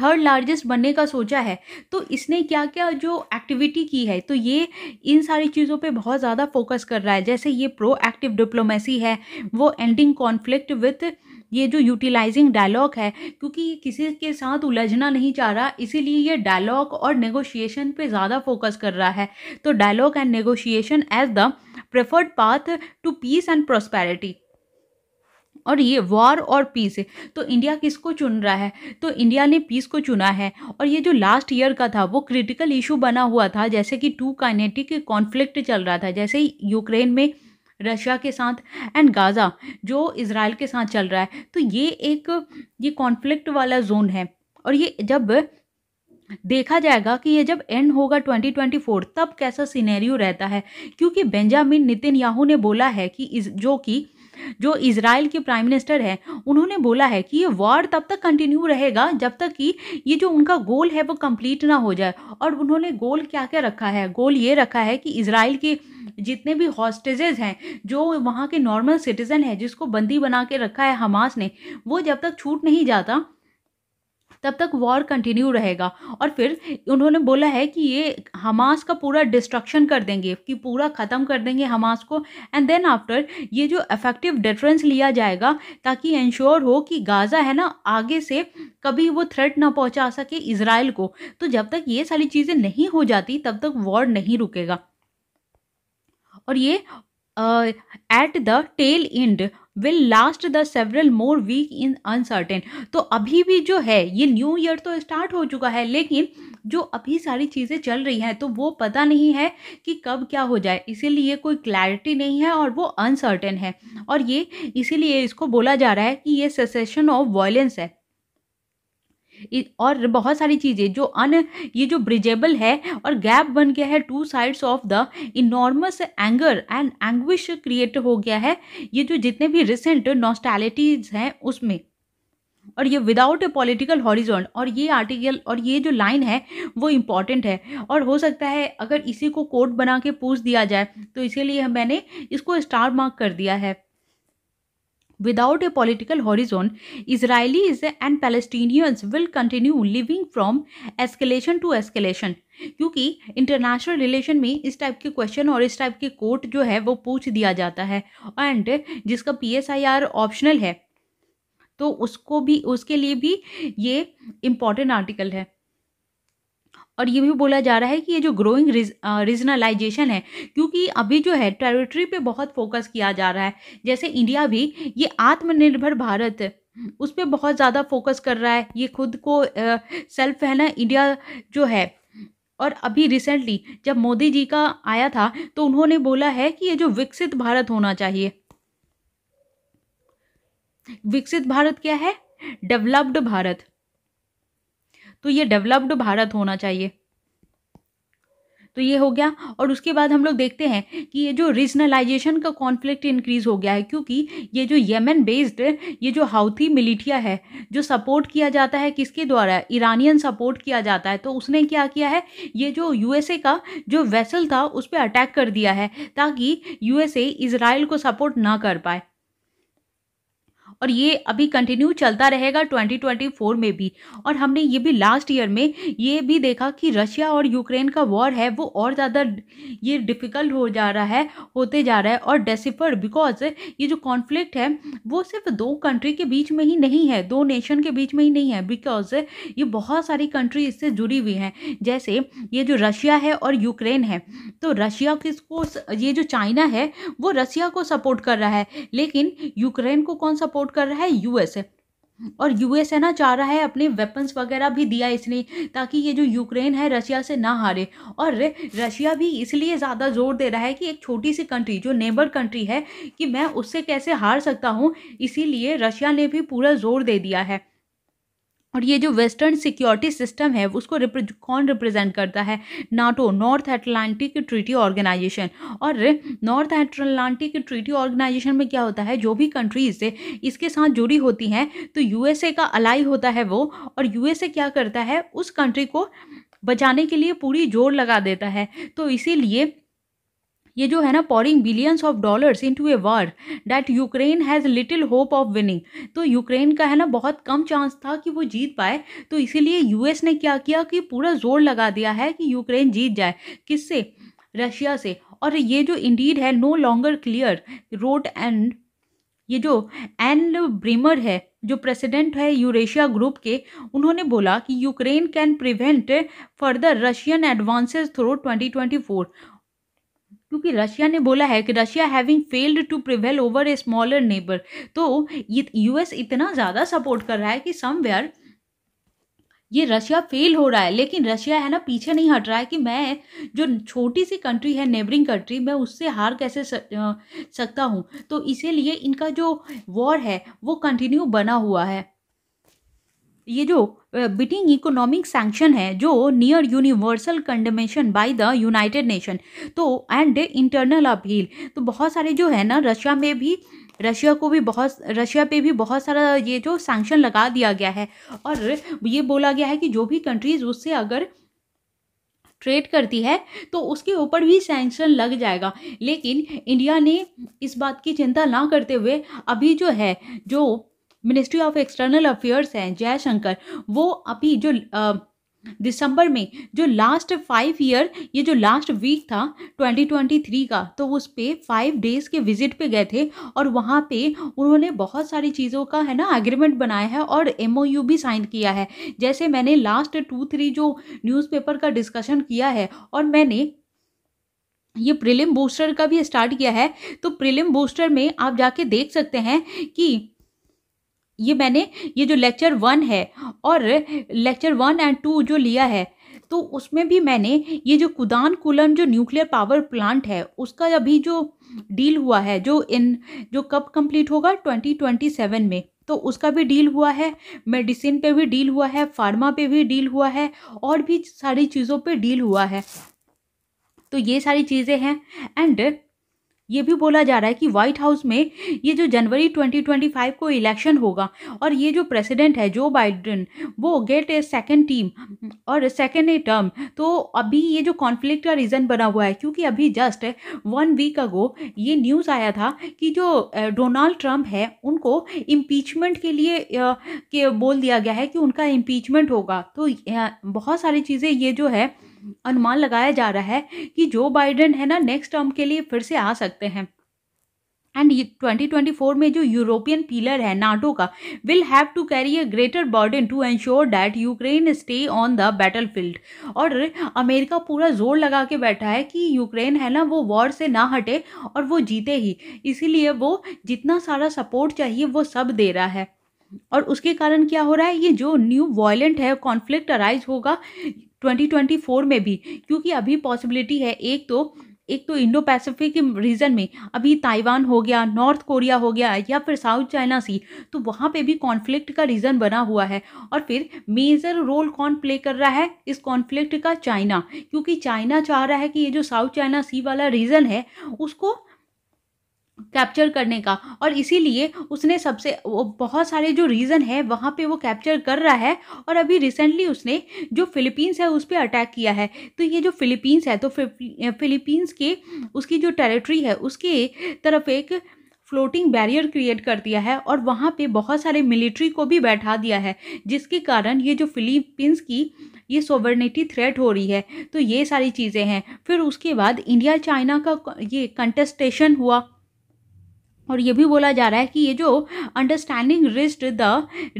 थर्ड लार्जेस्ट बनने का सोचा है तो इसने क्या क्या जो एक्टिविटी की है तो ये इन सारी चीज़ों पे बहुत ज़्यादा फोकस कर रहा है जैसे ये प्रो एक्टिव डिप्लोमेसी है वो एंडिंग कॉन्फ्लिक्ट विथ ये जो यूटिलाइजिंग डायलॉग है क्योंकि ये किसी के साथ उलझना नहीं चाह रहा इसीलिए ये डायलॉग और नेगोशिएशन पे ज़्यादा फोकस कर रहा है तो dialogue and negotiation as the preferred path to peace and prosperity और ये वॉर और पीस तो इंडिया किसको चुन रहा है तो इंडिया ने पीस को चुना है और ये जो लास्ट ईयर का था वो क्रिटिकल इशू बना हुआ था जैसे कि टू काइनेटिक कॉन्फ्लिक्ट चल रहा था जैसे ही यूक्रेन में रशिया के साथ एंड गाज़ा जो इसराइल के साथ चल रहा है तो ये एक ये कॉन्फ्लिक्ट वाला जोन है और ये जब देखा जाएगा कि ये जब एंड होगा 2024 तब कैसा सिनेरियो रहता है क्योंकि बेंजामिन नितिन याहू ने बोला है कि इस जो कि जो इसराइल के प्राइम मिनिस्टर है उन्होंने बोला है कि ये वॉर तब तक कंटिन्यू रहेगा जब तक कि ये जो उनका गोल है वो कंप्लीट ना हो जाए और उन्होंने गोल क्या क्या रखा है गोल ये रखा है कि इसराइल के जितने भी हॉस्टेजेज हैं जो वहाँ के नॉर्मल सिटीज़न है जिसको बंदी बना के रखा है हमास ने वो जब तक छूट नहीं जाता तब तक वॉर कंटिन्यू रहेगा और फिर उन्होंने बोला है कि ये हमास का पूरा डिस्ट्रक्शन कर देंगे कि पूरा ख़त्म कर देंगे हमास को एंड देन आफ्टर ये जो इफेक्टिव डिफरेंस लिया जाएगा ताकि इंश्योर हो कि गाज़ा है ना आगे से कभी वो थ्रेट ना पहुंचा सके इसराइल को तो जब तक ये सारी चीज़ें नहीं हो जाती तब तक वॉर नहीं रुकेगा और ये at the tail end will last the several more week in uncertain तो अभी भी जो है ये न्यू ईयर तो स्टार्ट हो चुका है लेकिन जो अभी सारी चीज़ें चल रही हैं तो वो पता नहीं है कि कब क्या हो जाए इसीलिए कोई क्लैरिटी नहीं है और वो अनसर्टेन है और ये इसीलिए इसको बोला जा रहा है कि ये सेसेशन ऑफ वॉयलेंस है और बहुत सारी चीज़ें जो अन ये जो ब्रिजेबल है और गैप बन गया है two sides of the enormous anger and anguish create हो गया है ये जो जितने भी रिसेंट नॉस्टैलिटीज़ हैं उसमें और ये विदाउट ए पॉलिटिकल हॉरिजॉन और ये आर्टिकल और ये जो लाइन है वो इम्पॉर्टेंट है और हो सकता है अगर इसी को कोड बना के पूछ दिया जाए तो इसीलिए मैंने इसको स्टार मार्क कर दिया है Without a political horizon, Israelis and Palestinians will continue living from escalation to escalation. क्योंकि इंटरनेशनल रिलेशन में इस टाइप के क्वेश्चन और इस टाइप के कोर्ट जो है वो पूछ दिया जाता है एंड जिसका पीएसआईआर ऑप्शनल है तो उसको भी उसके लिए भी ये इम्पॉर्टेंट आर्टिकल है और ये भी बोला जा रहा है कि ये जो ग्रोइंग रीजनलाइजेशन है क्योंकि अभी जो है टेरिटरी पे बहुत फोकस किया जा रहा है जैसे इंडिया भी ये आत्मनिर्भर भारत उस पर बहुत ज़्यादा फोकस कर रहा है ये खुद को सेल्फ है ना इंडिया जो है और अभी रिसेंटली जब मोदी जी का आया था तो उन्होंने बोला है कि ये जो विकसित भारत होना चाहिए विकसित भारत क्या है डेवलप्ड भारत तो ये डेवलप्ड भारत होना चाहिए तो ये हो गया और उसके बाद हम लोग देखते हैं कि ये जो रीजनलाइजेशन का कॉन्फ्लिक्ट इंक्रीज हो गया है क्योंकि ये जो यमन बेस्ड ये जो हाउथी मिलिटिया है जो सपोर्ट किया जाता है किसके द्वारा ईरानियन सपोर्ट किया जाता है तो उसने क्या किया है ये जो यूएसए का जो वेसल था उस पर अटैक कर दिया है ताकि यूएसए इसराइल को सपोर्ट ना कर पाए और ये अभी कंटिन्यू चलता रहेगा 2024 में भी और हमने ये भी लास्ट ईयर में ये भी देखा कि रशिया और यूक्रेन का वॉर है वो और ज़्यादा ये डिफ़िकल्ट हो जा रहा है होते जा रहा है और डेसिफर बिकॉज ये जो कॉन्फ्लिक्ट है वो सिर्फ दो कंट्री के बीच में ही नहीं है दो नेशन के बीच में ही नहीं है बिकॉज ये बहुत सारी कंट्री इससे जुड़ी हुई हैं जैसे ये जो रशिया है और यूक्रेन है तो रशिया किसको ये जो चाइना है वो रशिया को सपोर्ट कर रहा है लेकिन यूक्रेन को कौन सपोर्ट कर रहा है यूएसए और यूएस है ना चाह रहा है अपने वेपन्स वगैरह भी दिया इसने ताकि ये जो यूक्रेन है रशिया से ना हारे और रशिया भी इसलिए ज़्यादा जोर दे रहा है कि एक छोटी सी कंट्री जो नेबर कंट्री है कि मैं उससे कैसे हार सकता हूँ इसीलिए रशिया ने भी पूरा जोर दे दिया है और ये जो वेस्टर्न सिक्योरिटी सिस्टम है उसको रिप्रे, कौन रिप्रेजेंट करता है NATO north Atlantic treaty organisation और नॉर्थ एटलांटिक ट्रीटी ऑर्गेनाइजेशन में क्या होता है जो भी कंट्रीज इसके साथ जुड़ी होती हैं तो यूएसए का अलाई होता है वो और यूएसए क्या करता है उस कंट्री को बचाने के लिए पूरी जोर लगा देता है तो इसीलिए ये जो है ना pouring billions of dollars into a war that Ukraine has little hope of winning तो यूक्रेन का है ना बहुत कम चांस था कि वो जीत पाए तो इसीलिए यूएस ने क्या किया कि पूरा जोर लगा दिया है कि यूक्रेन जीत जाए किससे रशिया से और ये जो इंडीड है no longer clear road and ये जो एन ब्रिमर है जो प्रेसिडेंट है यूरेशिया ग्रुप के उन्होंने बोला कि Ukraine can prevent further Russian advances through 2024 क्योंकि रशिया ने बोला है कि Russia having failed to prevail over a smaller neighbour तो यूएस इतना ज़्यादा सपोर्ट कर रहा है कि समवेयर ये रशिया फेल हो रहा है लेकिन रशिया है ना पीछे नहीं हट रहा है कि मैं जो छोटी सी कंट्री है नेबरिंग कंट्री मैं उससे हार कैसे सकता हूँ तो इसीलिए इनका जो वॉर है वो कंटिन्यू बना हुआ है ये जो बिटिंग इकोनॉमिक सैंक्शन है जो near universal condemnation by the United Nation तो एंड इंटरनल अपील तो बहुत सारे जो है ना रशिया में भी रशिया को भी बहुत रशिया पे भी बहुत सारा ये जो सैंक्शन लगा दिया गया है और ये बोला गया है कि जो भी कंट्रीज़ उससे अगर ट्रेड करती है तो उसके ऊपर भी सैंक्शन लग जाएगा लेकिन इंडिया ने इस बात की चिंता ना करते हुए अभी जो है जो मिनिस्ट्री ऑफ एक्सटर्नल अफेयर्स हैं जयशंकर वो अभी जो आ, दिसंबर में जो लास्ट फाइव ईयर ये जो लास्ट वीक था 2023 का तो उस पर फाइव डेज़ के विजिट पे गए थे और वहाँ पे उन्होंने बहुत सारी चीज़ों का है ना एग्रीमेंट बनाया है और एम भी साइन किया है जैसे मैंने लास्ट टू थ्री जो न्यूज़पेपर का डिस्कशन किया है और मैंने ये प्रिलिम बूस्टर का भी स्टार्ट किया है तो प्रिलिम बूस्टर में आप जाके देख सकते हैं कि ये मैंने ये जो लेक्चर वन है और लेक्चर वन एंड टू जो लिया है तो उसमें भी मैंने ये जो कुदान कुलम जो न्यूक्लियर पावर प्लांट है उसका अभी जो डील हुआ है जो इन जो कब कंप्लीट होगा ट्वेंटी ट्वेंटी सेवन में तो उसका भी डील हुआ है मेडिसिन पे भी डील हुआ है फार्मा पे भी डील हुआ है और भी सारी चीज़ों पे डील हुआ है तो ये सारी चीज़ें हैं एंड ये भी बोला जा रहा है कि व्हाइट हाउस में ये जो जनवरी 2025 को इलेक्शन होगा और ये जो प्रेसिडेंट है जो बाइडन वो गेट ए सेकेंड टीम और सेकेंड ए टर्म तो अभी ये जो कॉन्फ्लिक्ट का रीज़न बना हुआ है क्योंकि अभी जस्ट वन वीक अगो ये न्यूज़ आया था कि जो डोनाल्ड ट्रंप है उनको इम्पीचमेंट के लिए के बोल दिया गया है कि उनका इम्पीचमेंट होगा तो बहुत सारी चीज़ें ये जो है अनुमान लगाया जा रहा है कि जो बाइडेन है ना नेक्स्ट टर्म के लिए फिर से आ सकते हैं एंड 2024 में जो यूरोपियन पीलर है नाटो का will have to carry a greater burden to ensure that Ukraine stay on the battlefield और अमेरिका पूरा जोर लगा के बैठा है कि यूक्रेन है ना वो वॉर से ना हटे और वो जीते ही इसीलिए वो जितना सारा सपोर्ट चाहिए वो सब दे रहा है और उसके कारण क्या हो रहा है ये जो न्यू वॉयलेंट है कॉन्फ्लिक्ट अराइज होगा 2024 में भी क्योंकि अभी पॉसिबिलिटी है एक तो एक तो इंडो पैसिफिक रीजन में अभी ताइवान हो गया नॉर्थ कोरिया हो गया या फिर साउथ चाइना सी तो वहाँ पे भी कॉन्फ्लिक्ट का रीज़न बना हुआ है और फिर मेजर रोल कौन प्ले कर रहा है इस कॉन्फ्लिक्ट का चाइना क्योंकि चाइना चाह रहा है कि ये जो साउथ चाइना सी वाला रीजन है उसको कैप्चर करने का और इसीलिए उसने सबसे वो बहुत सारे जो रीज़न है वहाँ पे वो कैप्चर कर रहा है और अभी रिसेंटली उसने जो फिलीपींस है उस पर अटैक किया है तो ये जो फिलीपींस है तो फिलीपींस के उसकी जो टेरिटरी है उसके तरफ एक फ्लोटिंग बैरियर क्रिएट कर दिया है और वहाँ पे बहुत सारे मिलिट्री को भी बैठा दिया है जिसके कारण ये जो फिलीपींस की ये सोवर्निटी थ्रेट हो रही है तो ये सारी चीज़ें हैं फिर उसके बाद इंडिया चाइना का ये कंटेस्टेशन हुआ और ये भी बोला जा रहा है कि ये जो understanding wrist the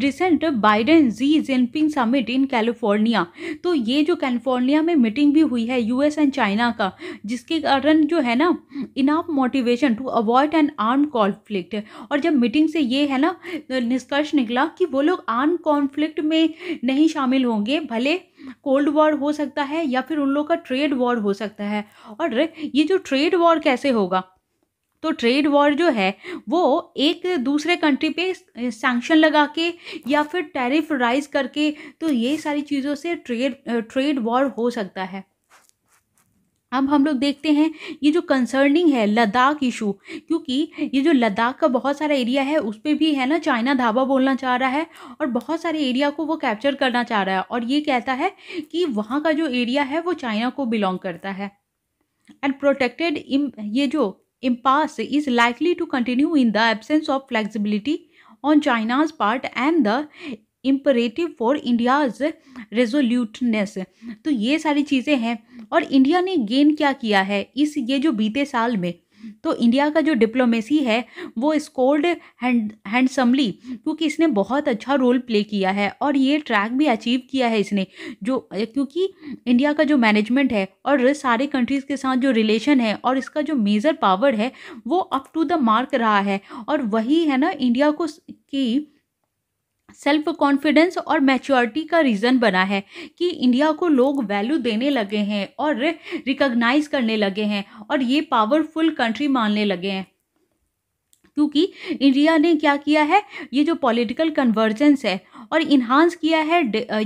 recent Biden Xi Jinping summit in California तो ये जो कैलिफोर्निया में मीटिंग भी हुई है यूएस एंड चाइना का जिसके कारण जो है ना enough motivation to avoid an arm conflict और जब मीटिंग से ये है ना निष्कर्ष निकला कि वो लोग आर्म कॉन्फ्लिक्ट में नहीं शामिल होंगे भले कोल्ड वॉर हो सकता है या फिर उन लोग का ट्रेड वॉर हो सकता है और ये जो ट्रेड वॉर कैसे होगा तो ट्रेड वॉर जो है वो एक दूसरे कंट्री पे सैंक्शन लगा के या फिर टैरिफ राइज करके तो ये सारी चीज़ों से ट्रेड ट्रेड वॉर हो सकता है अब हम लोग देखते हैं ये जो कंसर्निंग है लद्दाख इशू क्योंकि ये जो लद्दाख का बहुत सारा एरिया है उस पर भी है ना चाइना धाबा बोलना चाह रहा है और बहुत सारे एरिया को वो कैप्चर करना चाह रहा है और ये कहता है कि वहाँ का जो एरिया है वो चाइना को बिलोंग करता है एंड प्रोटेक्टेड ये जो impasse is likely to continue in the absence of flexibility on China's part and the imperative for India's resoluteness तो ये सारी चीज़ें हैं और इंडिया ने गेन क्या किया है इस ये जो बीते साल में तो इंडिया का जो डिप्लोमेसी है वो स्कोल्ड हैंड हैंडसमली क्योंकि इसने बहुत अच्छा रोल प्ले किया है और ये ट्रैक भी अचीव किया है इसने जो क्योंकि इंडिया का जो मैनेजमेंट है और सारे कंट्रीज़ के साथ जो रिलेशन है और इसका जो मेजर पावर है वो अप टू द मार्क रहा है और वही है ना इंडिया को की सेल्फ कॉन्फिडेंस और मैच्योरिटी का रीज़न बना है कि इंडिया को लोग वैल्यू देने लगे हैं और रिकॉग्नाइज करने लगे हैं और ये पावरफुल कंट्री मानने लगे हैं क्योंकि इंडिया ने क्या किया है ये जो पॉलिटिकल कन्वर्जेंस है और इन्हांस किया है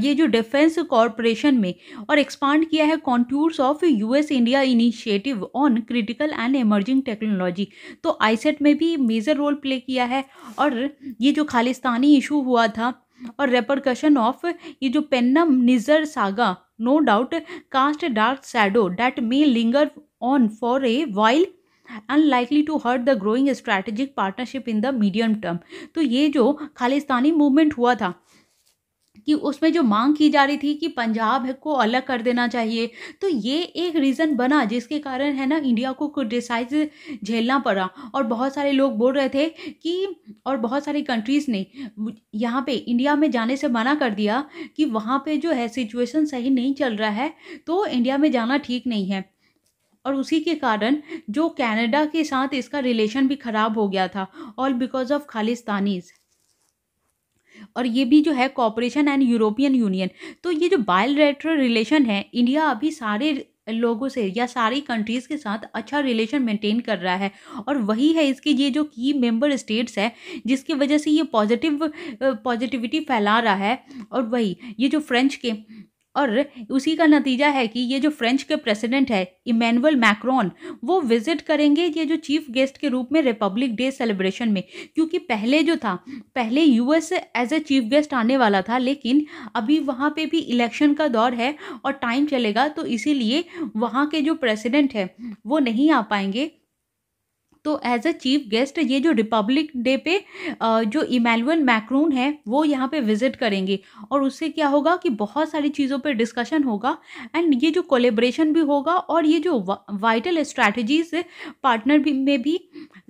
ये जो डिफेंस कॉरपोरेशन में और एक्सपांड किया है contours of US India initiative on critical and emerging technology तो आईसेट में भी मेजर रोल प्ले किया है और ये जो खालिस्तानी इशू हुआ था और रेपरकशन ऑफ ये जो Pannun Nijjar saga no doubt cast dark shadow that may linger on for a while unlikely to hurt the growing strategic partnership in the medium term तो ये जो खालिस्तानी मूवमेंट हुआ था कि उसमें जो मांग की जा रही थी कि पंजाब को अलग कर देना चाहिए तो ये एक रीज़न बना जिसके कारण है ना इंडिया को क्रिटिसाइज झेलना पड़ा और बहुत सारे लोग बोल रहे थे कि और बहुत सारी कंट्रीज़ ने यहाँ पे इंडिया में जाने से मना कर दिया कि वहाँ पे जो है सिचुएशन सही नहीं चल रहा है तो इंडिया में जाना ठीक नहीं है और उसी के कारण जो कनाडा के साथ इसका रिलेशन भी ख़राब हो गया था ऑल बिकॉज ऑफ खालिस्तानीज़ और ये भी जो है कॉपरेशन एंड यूरोपियन यूनियन तो ये जो बायोलेटरल रिलेशन है इंडिया अभी सारे लोगों से या सारी कंट्रीज़ के साथ अच्छा रिलेशन मेंटेन कर रहा है और वही है इसके ये जो की मेंबर स्टेट्स है जिसकी वजह से ये पॉजिटिव पॉजिटिविटी फैला रहा है और वही ये जो फ्रेंच के और उसी का नतीजा है कि ये जो फ्रेंच के प्रेसिडेंट है इमैनुअल मैक्रॉन वो विजिट करेंगे ये जो चीफ गेस्ट के रूप में रिपब्लिक डे सेलिब्रेशन में क्योंकि पहले जो था पहले US as a chief guest आने वाला था लेकिन अभी वहाँ पे भी इलेक्शन का दौर है और टाइम चलेगा तो इसीलिए वहाँ के जो प्रेसिडेंट है वो नहीं आ पाएंगे तो एज अ चीफ गेस्ट ये जो रिपब्लिक डे पे जो इमैनुअल मैक्रोन है वो यहाँ पे विजिट करेंगे और उससे क्या होगा कि बहुत सारी चीज़ों पर डिस्कशन होगा एंड ये जो कोलेब्रेशन भी होगा और ये जो वाइटल स्ट्रैटेजीज पार्टनर भी में भी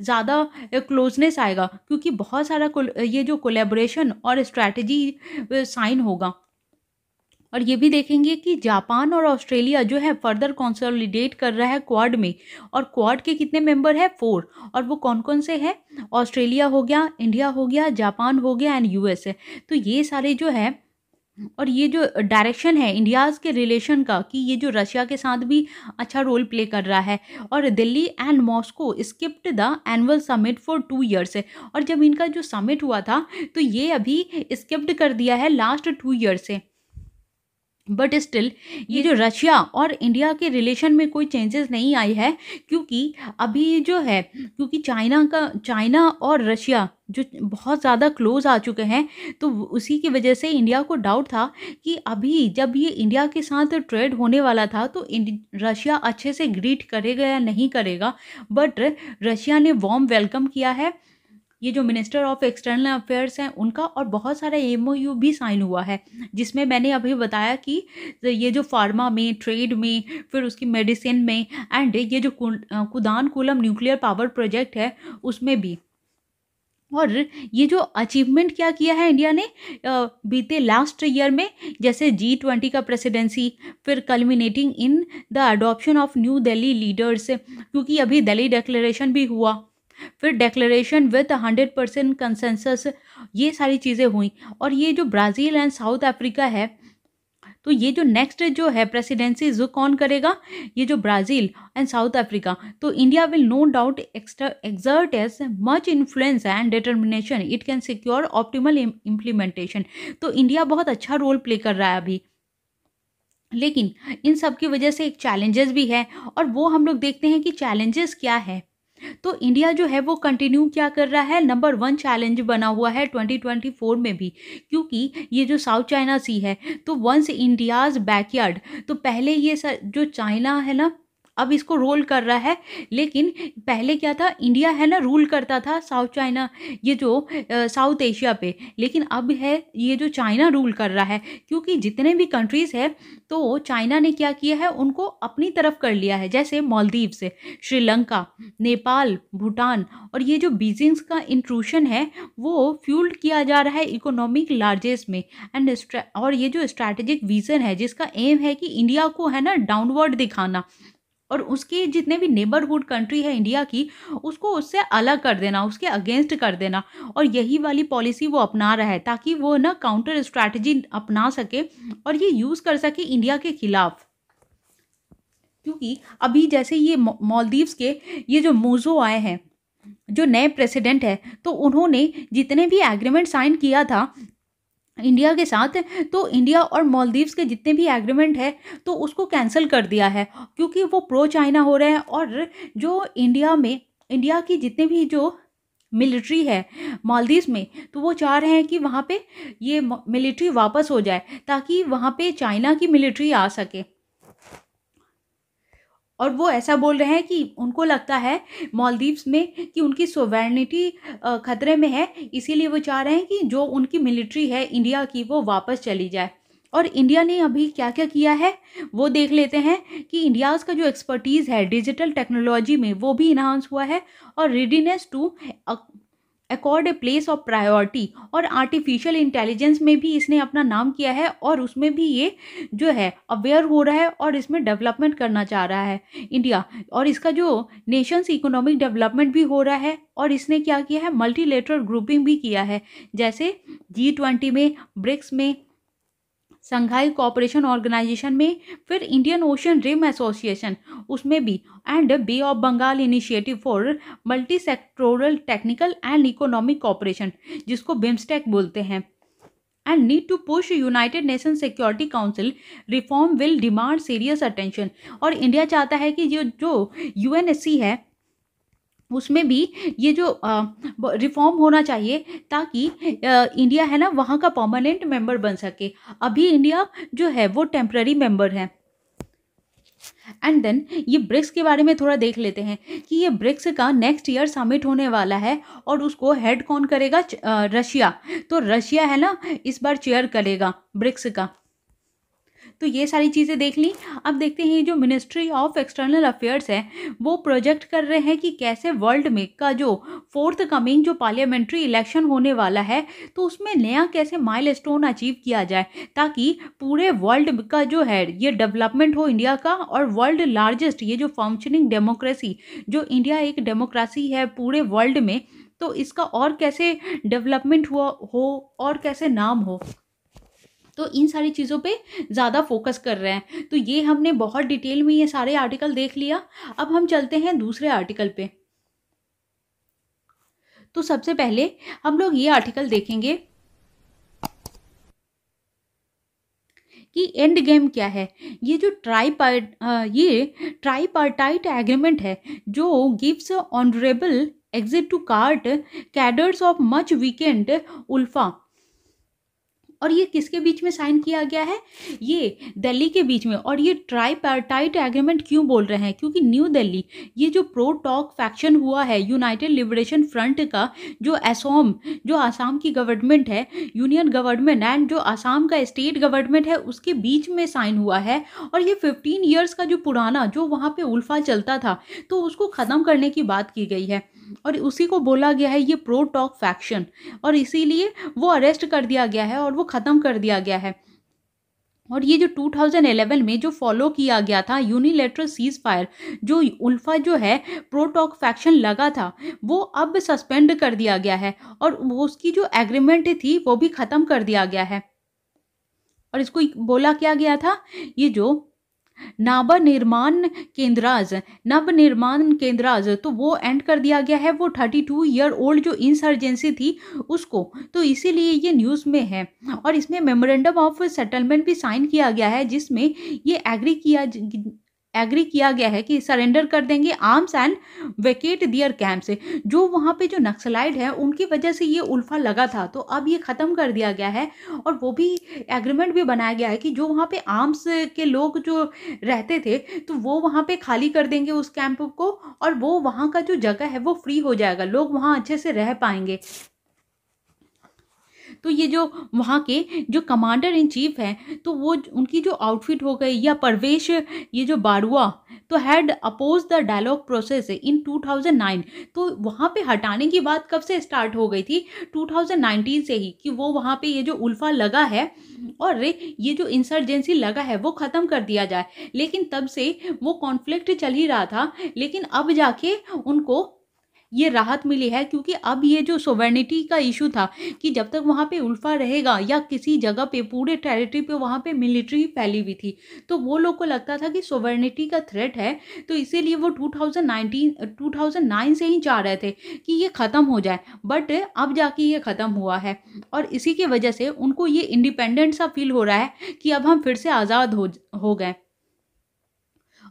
ज़्यादा क्लोजनेस आएगा क्योंकि बहुत सारा ये जो कोलेब्रेशन और स्ट्रैटेजी साइन होगा और ये भी देखेंगे कि जापान और ऑस्ट्रेलिया जो है फर्दर कंसोलिडेट कर रहा है क्वाड में और क्वाड के कितने मेंबर है फोर और वो कौन कौन से हैं ऑस्ट्रेलिया हो गया इंडिया हो गया जापान हो गया एंड यूएसए तो ये सारे जो है और ये जो डायरेक्शन है इंडियाज़ के रिलेशन का कि ये जो रशिया के साथ भी अच्छा रोल प्ले कर रहा है और Delhi and Moscow skipped the annual summit for two years है और जब इनका जो समिट हुआ था तो ये अभी स्किप्ड कर दिया है लास्ट टू इयर्स से बट स्टिल ये जो हम्म। रशिया और इंडिया के रिलेशन में कोई चेंजेस नहीं आई है क्योंकि अभी जो है क्योंकि चाइना का चाइना और रशिया जो बहुत ज़्यादा क्लोज आ चुके हैं तो उसी की वजह से इंडिया को डाउट था कि अभी जब ये इंडिया के साथ ट्रेड होने वाला था तो रशिया अच्छे से ग्रीट करेगा या नहीं करेगा बट रशिया ने वॉम वेलकम किया है ये जो मिनिस्टर ऑफ एक्सटर्नल अफेयर्स हैं उनका और बहुत सारा एम भी साइन हुआ है जिसमें मैंने अभी बताया कि ये जो फार्मा में ट्रेड में फिर उसकी मेडिसिन में एंड ये जो Kudankulam nuclear power project है उसमें भी और ये जो अचीवमेंट क्या किया है इंडिया ने बीते लास्ट ईयर में जैसे जी ट्वेंटी का प्रेसिडेंसी फिर culminating in the adoption of new Delhi leaders क्योंकि अभी दिल्ली डिक्लेरेशन भी हुआ फिर declaration with hundred percent consensus ये सारी चीज़ें हुई और ये जो ब्राज़ील एंड साउथ अफ्रीका है तो ये जो नेक्स्ट जो है प्रेसिडेंसी जो कौन करेगा ये जो ब्राज़ील एंड साउथ अफ्रीका तो India will no doubt extra exert as much influence and determination it can secure optimal implementation तो इंडिया बहुत अच्छा रोल प्ले कर रहा है अभी लेकिन इन सब की वजह से एक चैलेंजेस भी है और वो हम लोग देखते हैं कि चैलेंजेस क्या है तो इंडिया जो है वो कंटिन्यू क्या कर रहा है नंबर वन चैलेंज बना हुआ है 2024 में भी क्योंकि ये जो साउथ चाइना सी है तो वंस इंडियाज़ बैकयार्ड तो पहले ये जो चाइना है ना अब इसको रोल कर रहा है लेकिन पहले क्या था इंडिया है ना रूल करता था साउथ चाइना ये जो साउथ एशिया पे लेकिन अब है ये जो चाइना रूल कर रहा है क्योंकि जितने भी कंट्रीज़ है तो चाइना ने क्या किया है उनको अपनी तरफ कर लिया है जैसे मालदीव से श्रीलंका नेपाल भूटान और ये जो बीजिंग्स का इंट्रूशन है वो फ्यूल्ड किया जा रहा है इकोनॉमिक लार्जेस्ट में एंड और ये जो स्ट्रैटेजिक विज़न है जिसका एम है कि इंडिया को है ना डाउनवर्ड दिखाना और उसकी जितने भी नेबरहुड कंट्री है इंडिया की उसको उससे अलग कर देना उसके अगेंस्ट कर देना और यही वाली पॉलिसी वो अपना रहा है ताकि वो ना काउंटर स्ट्रैटेजी अपना सके और ये यूज़ कर सके इंडिया के खिलाफ क्योंकि अभी जैसे ये मालदीव्स के ये जो मोजो आए हैं जो नए प्रेसिडेंट है तो उन्होंने जितने भी एग्रीमेंट साइन किया था इंडिया के साथ तो इंडिया और मालदीव्स के जितने भी एग्रीमेंट है तो उसको कैंसिल कर दिया है क्योंकि वो प्रो चाइना हो रहे हैं और जो इंडिया में इंडिया की जितने भी जो मिलिट्री है मालदीव्स में तो वो चाह रहे हैं कि वहाँ पे ये मिलिट्री वापस हो जाए ताकि वहाँ पे चाइना की मिलिट्री आ सके और वो ऐसा बोल रहे हैं कि उनको लगता है मालदीव्स में कि उनकी सोवर्निटी खतरे में है इसीलिए वो चाह रहे हैं कि जो उनकी मिलिट्री है इंडिया की वो वापस चली जाए और इंडिया ने अभी क्या क्या किया है वो देख लेते हैं कि इंडियाज़ का जो एक्सपर्टीज़ है डिजिटल टेक्नोलॉजी में वो भी इन्हांस हुआ है और readiness to accord a place of priority और आर्टिफिशियल इंटेलिजेंस में भी इसने अपना नाम किया है और उसमें भी ये जो है अवेयर हो रहा है और इसमें डेवलपमेंट करना चाह रहा है इंडिया और इसका जो नेशंस इकोनॉमिक डेवलपमेंट भी हो रहा है और इसने क्या किया है मल्टीलेटरल ग्रुपिंग भी किया है जैसे जी ट्वेंटी में ब्रिक्स में संघाई कॉपरेशन ऑर्गेनाइजेशन में फिर इंडियन ओशन रिम एसोसिएशन उसमें भी and Bay of Bengal initiative for multi sectoral technical and economic cooperation जिसको बिम्स्टेक बोलते हैं and need to push United Nation security council reform will demand serious attention और इंडिया चाहता है कि जो जो यू है उसमें भी ये जो रिफॉर्म होना चाहिए ताकि इंडिया है ना वहाँ का परमानेंट मेंबर बन सके अभी इंडिया जो है वो टेम्प्ररी मेंबर है एंड देन ये ब्रिक्स के बारे में थोड़ा देख लेते हैं कि ये ब्रिक्स का नेक्स्ट ईयर समिट होने वाला है और उसको हेड कौन करेगा रशिया तो रशिया है ना इस बार चेयर करेगा ब्रिक्स का तो ये सारी चीज़ें देख ली अब देखते हैं जो मिनिस्ट्री ऑफ एक्सटर्नल अफेयर्स है वो प्रोजेक्ट कर रहे हैं कि कैसे वर्ल्ड में का जो फोर्थ कमिंग जो पार्लियामेंट्री इलेक्शन होने वाला है तो उसमें नया कैसे माइल अचीव किया जाए ताकि पूरे वर्ल्ड का जो है ये डेवलपमेंट हो इंडिया का और वर्ल्ड लार्जेस्ट ये जो फंक्शनिंग डेमोक्रेसी जो इंडिया एक डेमोक्रेसी है पूरे वर्ल्ड में तो इसका और कैसे डेवलपमेंट हुआ हो और कैसे नाम हो तो इन सारी चीज़ों पे ज़्यादा फोकस कर रहे हैं तो ये हमने बहुत डिटेल में ये सारे आर्टिकल देख लिया अब हम चलते हैं दूसरे आर्टिकल पे तो सबसे पहले हम लोग ये आर्टिकल देखेंगे कि एंड गेम क्या है ये जो ट्राईपार्ट ये ट्राईपार्टाइट एग्रीमेंट है जो gives honourable exit to cart cadres of much weakened ULFA और ये किसके बीच में साइन किया गया है ये दिल्ली के बीच में और ये ट्राई एग्रीमेंट क्यों बोल रहे हैं क्योंकि न्यू दिल्ली ये जो प्रो टॉक फैक्शन हुआ है यूनाइटेड लिबरेशन फ्रंट का जो असोम जो आसाम की गवर्नमेंट है यूनियन गवर्नमेंट एंड जो आसाम का स्टेट गवर्नमेंट है उसके बीच में साइन हुआ है और ये फिफ्टीन ईयर्स का जो पुराना जो वहाँ पर उल्फा चलता था तो उसको ख़त्म करने की बात की गई है और उसी को बोला गया है ये प्रो टॉक फैक्शन और इसीलिए वो अरेस्ट कर दिया गया है और वो ख़त्म कर दिया गया है और ये जो 2011 में जो फॉलो किया गया था यूनिलेटरल सीज फायर जो उल्फा जो है प्रोटॉक फैक्शन लगा था वो अब सस्पेंड कर दिया गया है और उसकी जो एग्रीमेंट थी वो भी ख़त्म कर दिया गया है और इसको बोला क्या गया था ये जो नाब निर्माण केंद्राज नव निर्माण केंद्राज तो वो एंड कर दिया गया है वो थर्टी टू ईयर ओल्ड जो इंसर्जेंसी थी उसको तो इसीलिए ये न्यूज़ में है और इसमें मेमोरेंडम ऑफ सेटलमेंट भी साइन किया गया है जिसमें ये एग्री किया एग्री किया गया है कि सरेंडर कर देंगे arms and vacate their camp से जो वहाँ पे जो नक्सलाइड है उनकी वजह से ये उल्फा लगा था तो अब ये ख़त्म कर दिया गया है और वो भी एग्रीमेंट भी बनाया गया है कि जो वहाँ पे आर्म्स के लोग जो रहते थे तो वो वहाँ पे खाली कर देंगे उस कैंप को और वो वहाँ का जो जगह है वो फ्री हो जाएगा लोग वहाँ अच्छे से रह पाएंगे तो ये जो वहाँ के जो कमांडर इन चीफ हैं तो वो उनकी जो आउटफिट हो गई या परवेश ये जो बारुआ तो had oppose the dialogue process in 2009 तो वहाँ पे हटाने की बात कब से स्टार्ट हो गई थी 2019 से ही कि वो वहाँ पे ये जो उल्फा लगा है और ये जो इंसर्जेंसी लगा है वो ख़त्म कर दिया जाए लेकिन तब से वो कॉन्फ्लिक्ट चल ही रहा था लेकिन अब जाके उनको ये राहत मिली है क्योंकि अब ये जो सोवर्निटी का इशू था कि जब तक वहाँ पे उल्फा रहेगा या किसी जगह पे पूरे टेरिटरी पे वहाँ पे मिलिट्री फैली हुई थी तो वो लोग को लगता था कि सोवर्निटी का थ्रेट है तो इसीलिए वो 2019 2009 से ही चाह रहे थे कि ये ख़त्म हो जाए बट अब जाके ये ख़त्म हुआ है और इसी की वजह से उनको ये इंडिपेंडेंट सा फील हो रहा है कि अब हम फिर से आज़ाद हो हो गए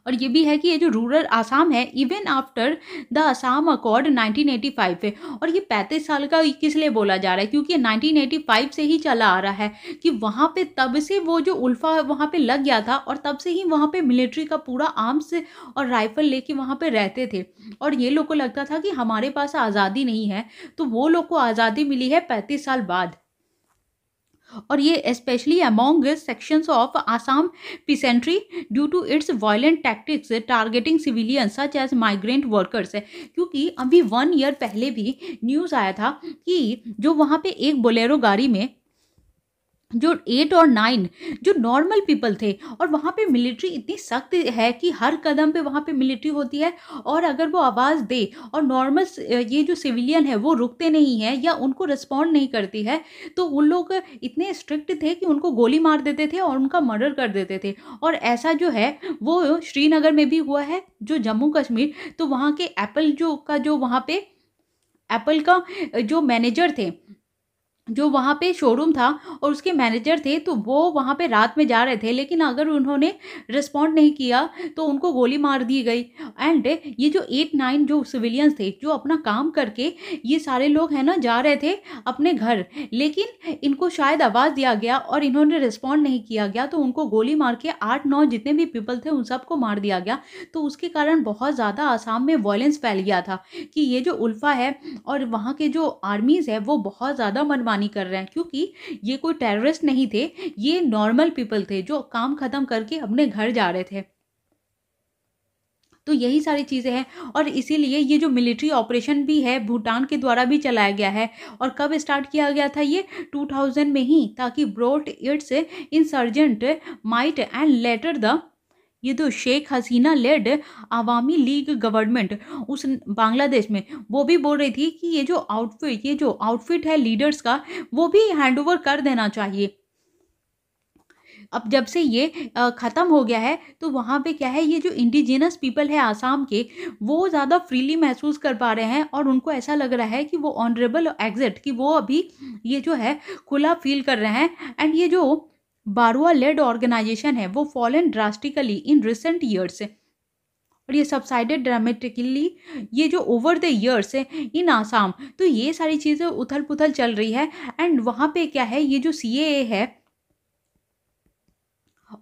और ये भी है कि ये जो रूरल आसाम है even after the Assam accord 1985 है और ये पैंतीस साल का किस लिए बोला जा रहा है क्योंकि 1985 से ही चला आ रहा है कि वहाँ पे तब से वो जो उल्फा वहाँ पे लग गया था और तब से ही वहाँ पे मिलिट्री का पूरा आर्म्स और राइफल लेके वहाँ पे रहते थे और ये लोग को लगता था कि हमारे पास आज़ादी नहीं है तो वो लोग को आज़ादी मिली है पैंतीस साल बाद और ये specially among sections of Assam peasantry due to its violent tactics targeting civilian such as migrant workers है क्योंकि अभी वन ईयर पहले भी न्यूज़ आया था कि जो वहाँ पे एक बोलेरो गाड़ी में जो एट और नाइन जो नॉर्मल पीपल थे और वहाँ पे मिलिट्री इतनी सख्त है कि हर कदम पे वहाँ पे मिलिट्री होती है और अगर वो आवाज़ दे और नॉर्मल ये जो सिविलियन है वो रुकते नहीं हैं या उनको रिस्पॉन्ड नहीं करती है तो उन लोग इतने स्ट्रिक्ट थे कि उनको गोली मार देते थे और उनका मर्डर कर देते थे और ऐसा जो है वो श्रीनगर में भी हुआ है जो जम्मू कश्मीर तो वहाँ के एप्पल जो का जो वहाँ पर एप्पल का जो मैनेजर थे जो वहाँ पे शोरूम था और उसके मैनेजर थे तो वो वहाँ पे रात में जा रहे थे लेकिन अगर उन्होंने रिस्पॉन्ड नहीं किया तो उनको गोली मार दी गई एंड ये जो एट नाइन जो सिविलियंस थे जो अपना काम करके ये सारे लोग हैं ना जा रहे थे अपने घर लेकिन इनको शायद आवाज़ दिया गया और इन्होंने रिस्पॉन्ड नहीं किया गया तो उनको गोली मार के आठ नौ जितने भी पीपल थे उन सबको मार दिया गया तो उसके कारण बहुत ज़्यादा आसाम में वॉयलेंस फैल गया था कि ये जो उल्फा है और वहाँ के जो आर्मीज़ है वो बहुत ज़्यादा मनमान मनमानी कर रहे हैं क्योंकि ये कोई टेररिस्ट नहीं थे ये नॉर्मल पीपल थे जो काम ख़त्म करके अपने घर जा रहे थे तो यही सारी चीज़ें हैं और इसीलिए ये जो मिलिट्री ऑपरेशन भी है भूटान के द्वारा भी चलाया गया है और कब स्टार्ट किया गया था ये 2000 में ही ताकि brought its insurgent might and later the ये तो शेख हसीना लेड आवामी लीग गवर्नमेंट उस बांग्लादेश में वो भी बोल रही थी कि ये जो आउटफिट ये जो आउटफिट है लीडर्स का वो भी हैंड ओवर कर देना चाहिए अब जब से ये ख़त्म हो गया है तो वहाँ पे क्या है ये जो इंडिजिनस पीपल है आसाम के वो ज़्यादा फ्रीली महसूस कर पा रहे हैं और उनको ऐसा लग रहा है कि वो ऑनरेबल एग्जिट कि वो अभी ये जो है खुला फील कर रहे हैं एंड ये जो बारुआ लेड ऑर्गेनाइजेशन है वो fallen drastically in recent years और ये सबसाइडेड ड्रामेटिकली ये जो ओवर द ईयर्स है इन आसाम तो ये सारी चीज़ें उथल पुथल चल रही है एंड वहाँ पे क्या है ये जो सी है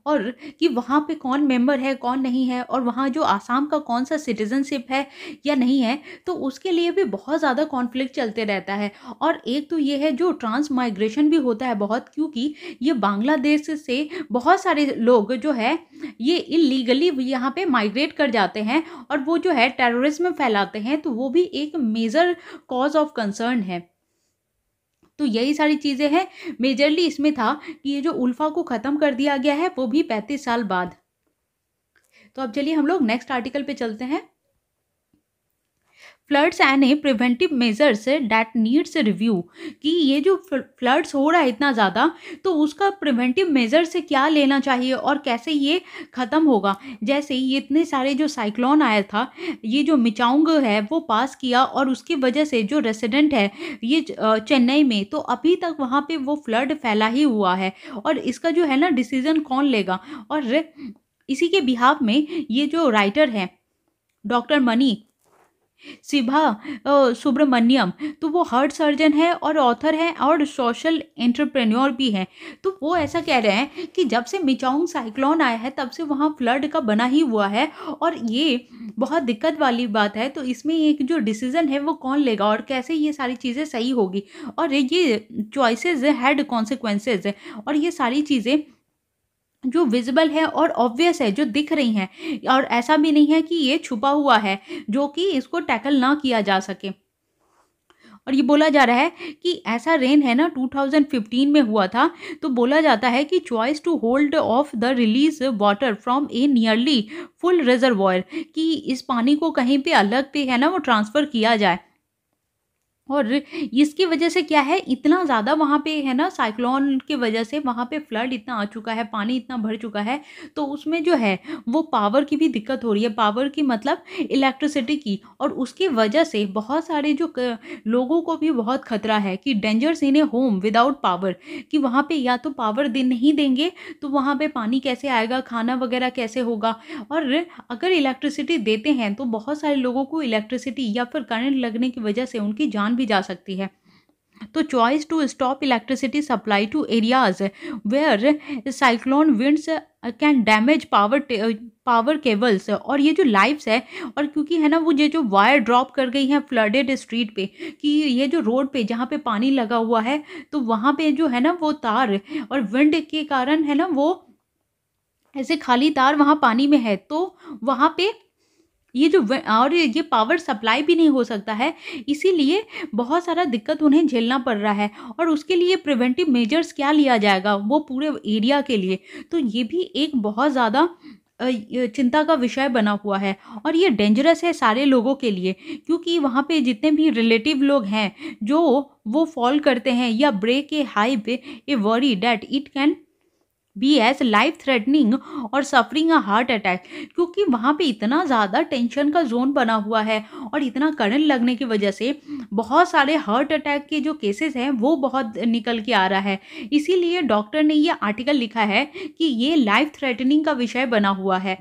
और कि वहाँ पे कौन मेंबर है कौन नहीं है और वहाँ जो आसाम का कौन सा सिटीज़नशिप है या नहीं है तो उसके लिए भी बहुत ज़्यादा कॉन्फ्लिक्ट चलते रहता है और एक तो ये है जो ट्रांस माइग्रेशन भी होता है बहुत क्योंकि ये बांग्लादेश से बहुत सारे लोग जो है ये इलीगली यहाँ पे माइग्रेट कर जाते हैं और वो जो है टेररिज्म फैलाते हैं तो वो भी एक मेजर कॉज ऑफ कंसर्न है तो यही सारी चीज़ें हैं मेजरली इसमें था कि ये जो उल्फा को ख़त्म कर दिया गया है वो भी पैंतीस साल बाद तो अब चलिए हम लोग नेक्स्ट आर्टिकल पे चलते हैं floods and a preventive measures that needs review कि ये जो फ्लड्स हो रहा है इतना ज़्यादा तो उसका प्रिवेंटिव मेजर से क्या लेना चाहिए और कैसे ये ख़त्म होगा जैसे ये इतने सारे जो साइक्लोन आया था ये जो मिचाउंग है वो पास किया और उसकी वजह से जो रेसिडेंट है ये चेन्नई में तो अभी तक वहाँ पर वो फ्लड फैला ही हुआ है और इसका जो है ना डिसीज़न कौन लेगा और इसी के बिहाव में ये जो राइटर हैं डॉक्टर मनी सिभा सुब्रमण्यम तो वो हार्ट सर्जन है और ऑथर हैं और सोशल एंटरप्रेन्योर भी हैं तो वो ऐसा कह रहे हैं कि जब से मिचाउंग साइक्लोन आया है तब से वहाँ फ्लड का बना ही हुआ है और ये बहुत दिक्कत वाली बात है तो इसमें एक जो डिसीज़न है वो कौन लेगा और कैसे ये सारी चीज़ें सही होगी और ये चॉइसेस हैड कॉन्सिक्वेंसेज और ये सारी चीज़ें जो विजिबल है और ऑब्वियस है जो दिख रही हैं और ऐसा भी नहीं है कि ये छुपा हुआ है जो कि इसको टैकल ना किया जा सके और ये बोला जा रहा है कि ऐसा रेन है ना 2015 में हुआ था तो बोला जाता है कि choice to hold off the release water from a nearly full reservoir कि इस पानी को कहीं पे अलग पे है ना वो ट्रांसफ़र किया जाए और इसकी वजह से क्या है इतना ज़्यादा वहाँ पे है ना साइक्लोन की वजह से वहाँ पे फ्लड इतना आ चुका है पानी इतना भर चुका है तो उसमें जो है वो पावर की भी दिक्कत हो रही है पावर की मतलब इलेक्ट्रिसिटी की और उसकी वजह से बहुत सारे जो लोगों को भी बहुत खतरा है कि dangers in a home without power कि वहाँ पर या तो पावर दे नहीं देंगे तो वहाँ पर पानी कैसे आएगा खाना वगैरह कैसे होगा और अगर इलेक्ट्रिसिटी देते हैं तो बहुत सारे लोगों को इलेक्ट्रिसिटी या फिर करंट लगने की वजह से उनकी जान भी भी जा सकती है तो choice to stop electricity supply to areas where cyclone winds can damage power power cables और ये जो लाइफ्स है और क्योंकि है ना वो ये जो वायर ड्रॉप कर गई है फ्लडेड स्ट्रीट पे कि ये जो रोड पे जहाँ पे पानी लगा हुआ है तो वहाँ पे जो है ना वो तार और विंड के कारण है ना वो ऐसे खाली तार वहाँ पानी में है तो वहाँ पे ये जो और ये पावर सप्लाई भी नहीं हो सकता है इसीलिए बहुत सारा दिक्कत उन्हें झेलना पड़ रहा है और उसके लिए प्रिवेंटिव मेजर्स क्या लिया जाएगा वो पूरे एरिया के लिए तो ये भी एक बहुत ज़्यादा चिंता का विषय बना हुआ है और ये डेंजरस है सारे लोगों के लिए क्योंकि वहाँ पे जितने भी रिलेटिव लोग हैं जो वो फॉल करते हैं या ब्रेक ए हाई पे a worry that it can be as life threatening और सफरिंग अ हार्ट अटैक क्योंकि वहाँ पे इतना ज़्यादा टेंशन का जोन बना हुआ है और इतना करंट लगने की वजह से बहुत सारे हार्ट अटैक के जो केसेस हैं वो बहुत निकल के आ रहा है इसीलिए डॉक्टर ने ये आर्टिकल लिखा है कि ये लाइफ थ्रेटनिंग का विषय बना हुआ है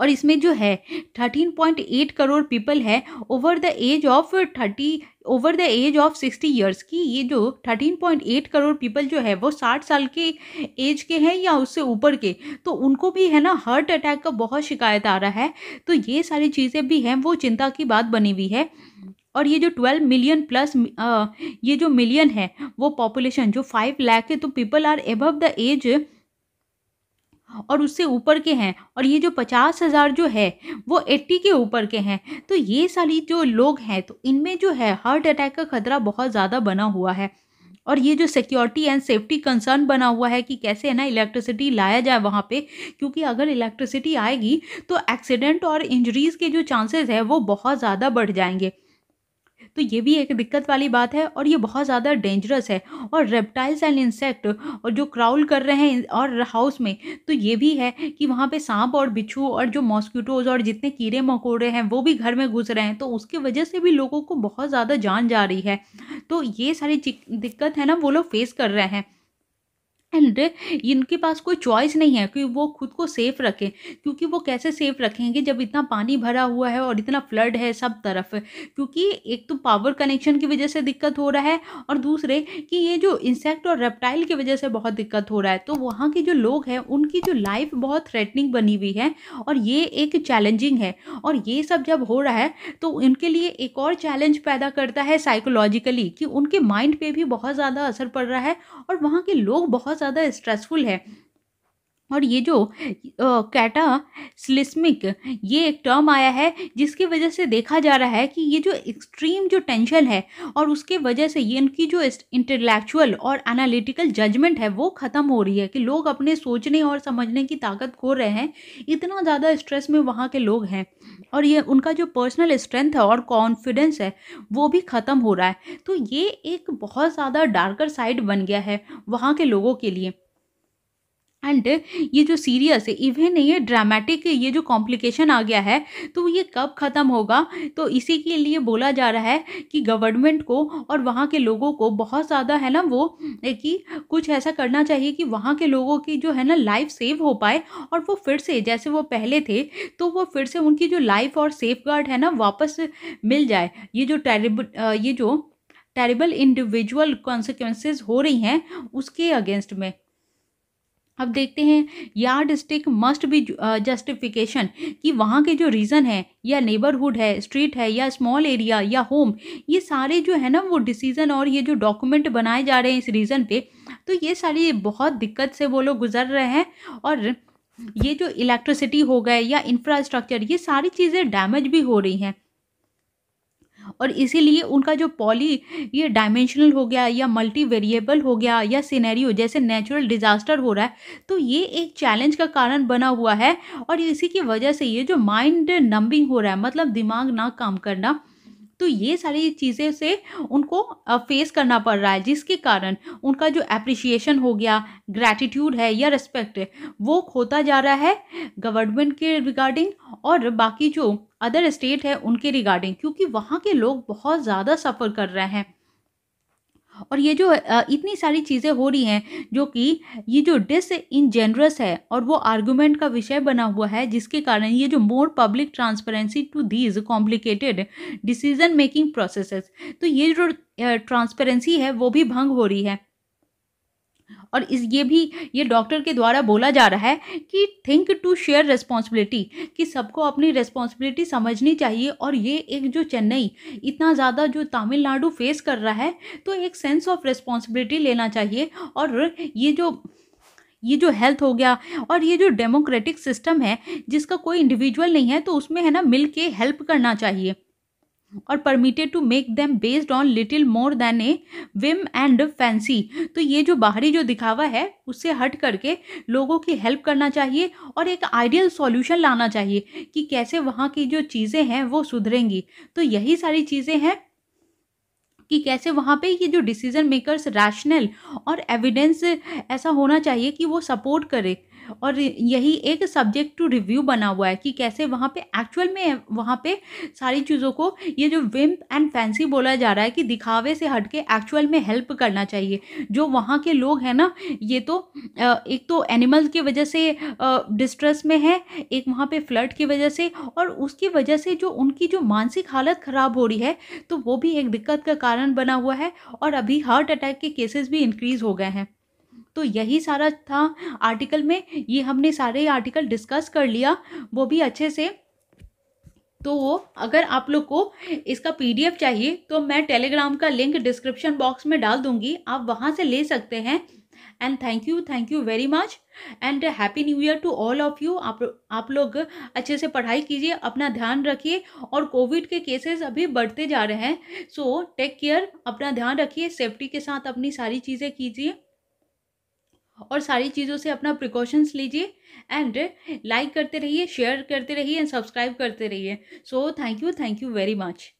और इसमें जो है 13.8 करोड़ पीपल है over the age of 30 over the age of 60 years की ये जो 13.8 करोड़ पीपल जो है वो 60 साल के एज के हैं या उससे ऊपर के तो उनको भी है ना हार्ट अटैक का बहुत शिकायत आ रहा है तो ये सारी चीज़ें भी हैं वो चिंता की बात बनी हुई है और ये जो ट्वेल्व मिलियन प्लस ये जो मिलियन है वो पॉपुलेशन जो फाइव लैख है तो people are above the age और उससे ऊपर के हैं और ये जो पचास हज़ार जो है वो एट्टी के ऊपर के हैं तो ये सारी जो लोग हैं तो इनमें जो है हार्ट अटैक का खतरा बहुत ज़्यादा बना हुआ है और ये जो सिक्योरिटी एंड सेफ्टी कंसर्न बना हुआ है कि कैसे है ना इलेक्ट्रिसिटी लाया जाए वहाँ पे क्योंकि अगर इलेक्ट्रिसिटी आएगी तो एक्सीडेंट और इंजरीज़ के जो चांसेस है वो बहुत ज़्यादा बढ़ जाएंगे तो ये भी एक दिक्कत वाली बात है और ये बहुत ज़्यादा डेंजरस है और रेप्टाइल्स एंड इंसेक्ट और जो क्राउल कर रहे हैं और हाउस में तो ये भी है कि वहाँ पर सांप और बिच्छू और जो मॉस्किटोज़ और जितने कीड़े मकोड़े हैं वो भी घर में घुस रहे हैं तो उसकी वजह से भी लोगों को बहुत ज़्यादा जान जा रही है तो ये सारी दिक्कत है ना वो लोग फेस कर रहे हैं एंड इनके पास कोई चॉइस नहीं है कि वो खुद को सेफ़ रखें क्योंकि वो कैसे सेफ़ रखेंगे जब इतना पानी भरा हुआ है और इतना फ्लड है सब तरफ क्योंकि एक तो पावर कनेक्शन की वजह से दिक्कत हो रहा है और दूसरे कि ये जो इंसेक्ट और रेप्टाइल की वजह से बहुत दिक्कत हो रहा है तो वहाँ के जो लोग हैं उनकी जो लाइफ बहुत थ्रेटनिंग बनी हुई है और ये एक चैलेंजिंग है और ये सब जब हो रहा है तो उनके लिए एक और चैलेंज पैदा करता है साइकोलॉजिकली कि उनके माइंड पर भी बहुत ज़्यादा असर पड़ रहा है और वहाँ के लोग बहुत ज़्यादा स्ट्रेसफुल है और ये जो कैटा स्लिस्मिक ये एक टर्म आया है जिसकी वजह से देखा जा रहा है कि ये जो एक्सट्रीम जो टेंशन है और उसके वजह से ये इनकी जो इंटेलेक्चुअल और एनालिटिकल जजमेंट है वो ख़त्म हो रही है कि लोग अपने सोचने और समझने की ताकत खो रहे हैं इतना ज़्यादा स्ट्रेस में वहाँ के लोग हैं और ये उनका जो पर्सनल स्ट्रेंथ है और कॉन्फिडेंस है वो भी ख़त्म हो रहा है तो ये एक बहुत ज़्यादा डार्कर साइड बन गया है वहाँ के लोगों के लिए एंड ये जो सीरियस है इवन ये ड्रामेटिक ये जो कॉम्प्लिकेशन आ गया है तो ये कब ख़त्म होगा तो इसी के लिए बोला जा रहा है कि गवर्नमेंट को और वहाँ के लोगों को बहुत ज़्यादा है ना वो कि कुछ ऐसा करना चाहिए कि वहाँ के लोगों की जो है ना लाइफ सेव हो पाए और वो फिर से जैसे वो पहले थे तो वो फिर से उनकी जो लाइफ और सेफ गार्ड है ना वापस मिल जाए ये जो टेरिब ये जो टेरिबल इंडिविजुअल कॉन्सिक्वेंसेज हो रही हैं उसके अगेंस्ट में अब देखते हैं yardstick must be justification कि वहाँ के जो रीज़न है या नेबरहुड है स्ट्रीट है या स्मॉल एरिया या होम ये सारे जो है ना वो डिसीज़न और ये जो डॉक्यूमेंट बनाए जा रहे हैं इस रीज़न पे तो ये सारी बहुत दिक्कत से वो लोग गुजर रहे हैं और ये जो इलेक्ट्रिसिटी हो गए या इंफ्रास्ट्रक्चर ये सारी चीज़ें डैमेज भी हो रही हैं और इसीलिए उनका जो पॉली ये डायमेंशनल हो गया या मल्टी वेरिएबल हो गया या सिनेरियो जैसे नेचुरल डिजास्टर हो रहा है तो ये एक चैलेंज का कारण बना हुआ है और इसी की वजह से ये जो माइंड नंबिंग हो रहा है मतलब दिमाग ना काम करना तो ये सारी चीज़ें से उनको फेस करना पड़ रहा है जिसके कारण उनका जो एप्रिसिएशन हो गया ग्रैटिट्यूड है या रेस्पेक्ट है वो खोता जा रहा है गवर्नमेंट के रिगार्डिंग और बाकी जो अदर स्टेट है उनके रिगार्डिंग क्योंकि वहाँ के लोग बहुत ज़्यादा सफ़र कर रहे हैं और ये जो इतनी सारी चीज़ें हो रही हैं जो कि ये जो डिस इन जनरस है और वो आर्गुमेंट का विषय बना हुआ है जिसके कारण ये जो more public transparency to these complicated decision making processes तो ये जो ट्रांसपेरेंसी है वो भी भंग हो रही है और इस ये भी ये डॉक्टर के द्वारा बोला जा रहा है कि थिंक टू शेयर रेस्पॉन्सिबिलिटी कि सबको अपनी रेस्पॉन्सिबिलिटी समझनी चाहिए और ये एक जो चेन्नई इतना ज़्यादा जो तमिलनाडु फेस कर रहा है तो एक सेंस ऑफ रेस्पॉन्सिबिलिटी लेना चाहिए और ये जो ये जो हेल्थ हो गया और ये जो डेमोक्रेटिक सिस्टम है जिसका कोई इंडिविजुअल नहीं है तो उसमें है ना मिल के हेल्प करना चाहिए और permitted to make them based on little more than a whim and fancy तो ये जो बाहरी जो दिखावा है उससे हट करके लोगों की हेल्प करना चाहिए और एक आइडियल सॉल्यूशन लाना चाहिए कि कैसे वहाँ की जो चीज़ें हैं वो सुधरेंगी तो यही सारी चीज़ें हैं कि कैसे वहाँ पे ये जो डिसीजन मेकर्स रैशनल और एविडेंस ऐसा होना चाहिए कि वो सपोर्ट करे और यही एक सब्जेक्ट टू रिव्यू बना हुआ है कि कैसे वहाँ पे एक्चुअल में वहाँ पे सारी चीज़ों को ये जो विम्प एंड फैंसी बोला जा रहा है कि दिखावे से हट के एक्चुअल में हेल्प करना चाहिए जो वहाँ के लोग हैं ना ये तो एक तो एनिमल की वजह से डिस्ट्रेस में है एक वहाँ पे फ्लड की वजह से और उसकी वजह से जो उनकी जो मानसिक हालत ख़राब हो रही है तो वो भी एक दिक्कत का कारण बना हुआ है और अभी हार्ट अटैक के केसेस भी इंक्रीज़ हो गए हैं तो यही सारा था आर्टिकल में ये हमने सारे आर्टिकल डिस्कस कर लिया वो भी अच्छे से तो वो अगर आप लोग को इसका पीडीएफ चाहिए तो मैं टेलीग्राम का लिंक डिस्क्रिप्शन बॉक्स में डाल दूंगी आप वहाँ से ले सकते हैं and thank you thank you very much and happy new year to all of you आप आप लोग अच्छे से पढ़ाई कीजिए अपना ध्यान रखिए और कोविड के केसेस अभी बढ़ते जा रहे हैं सो टेक केयर अपना ध्यान रखिए सेफ्टी के साथ अपनी सारी चीज़ें कीजिए और सारी चीज़ों से अपना प्रिकॉशंस लीजिए एंड लाइक करते रहिए शेयर करते रहिए एंड सब्सक्राइब करते रहिए so thank you thank you very much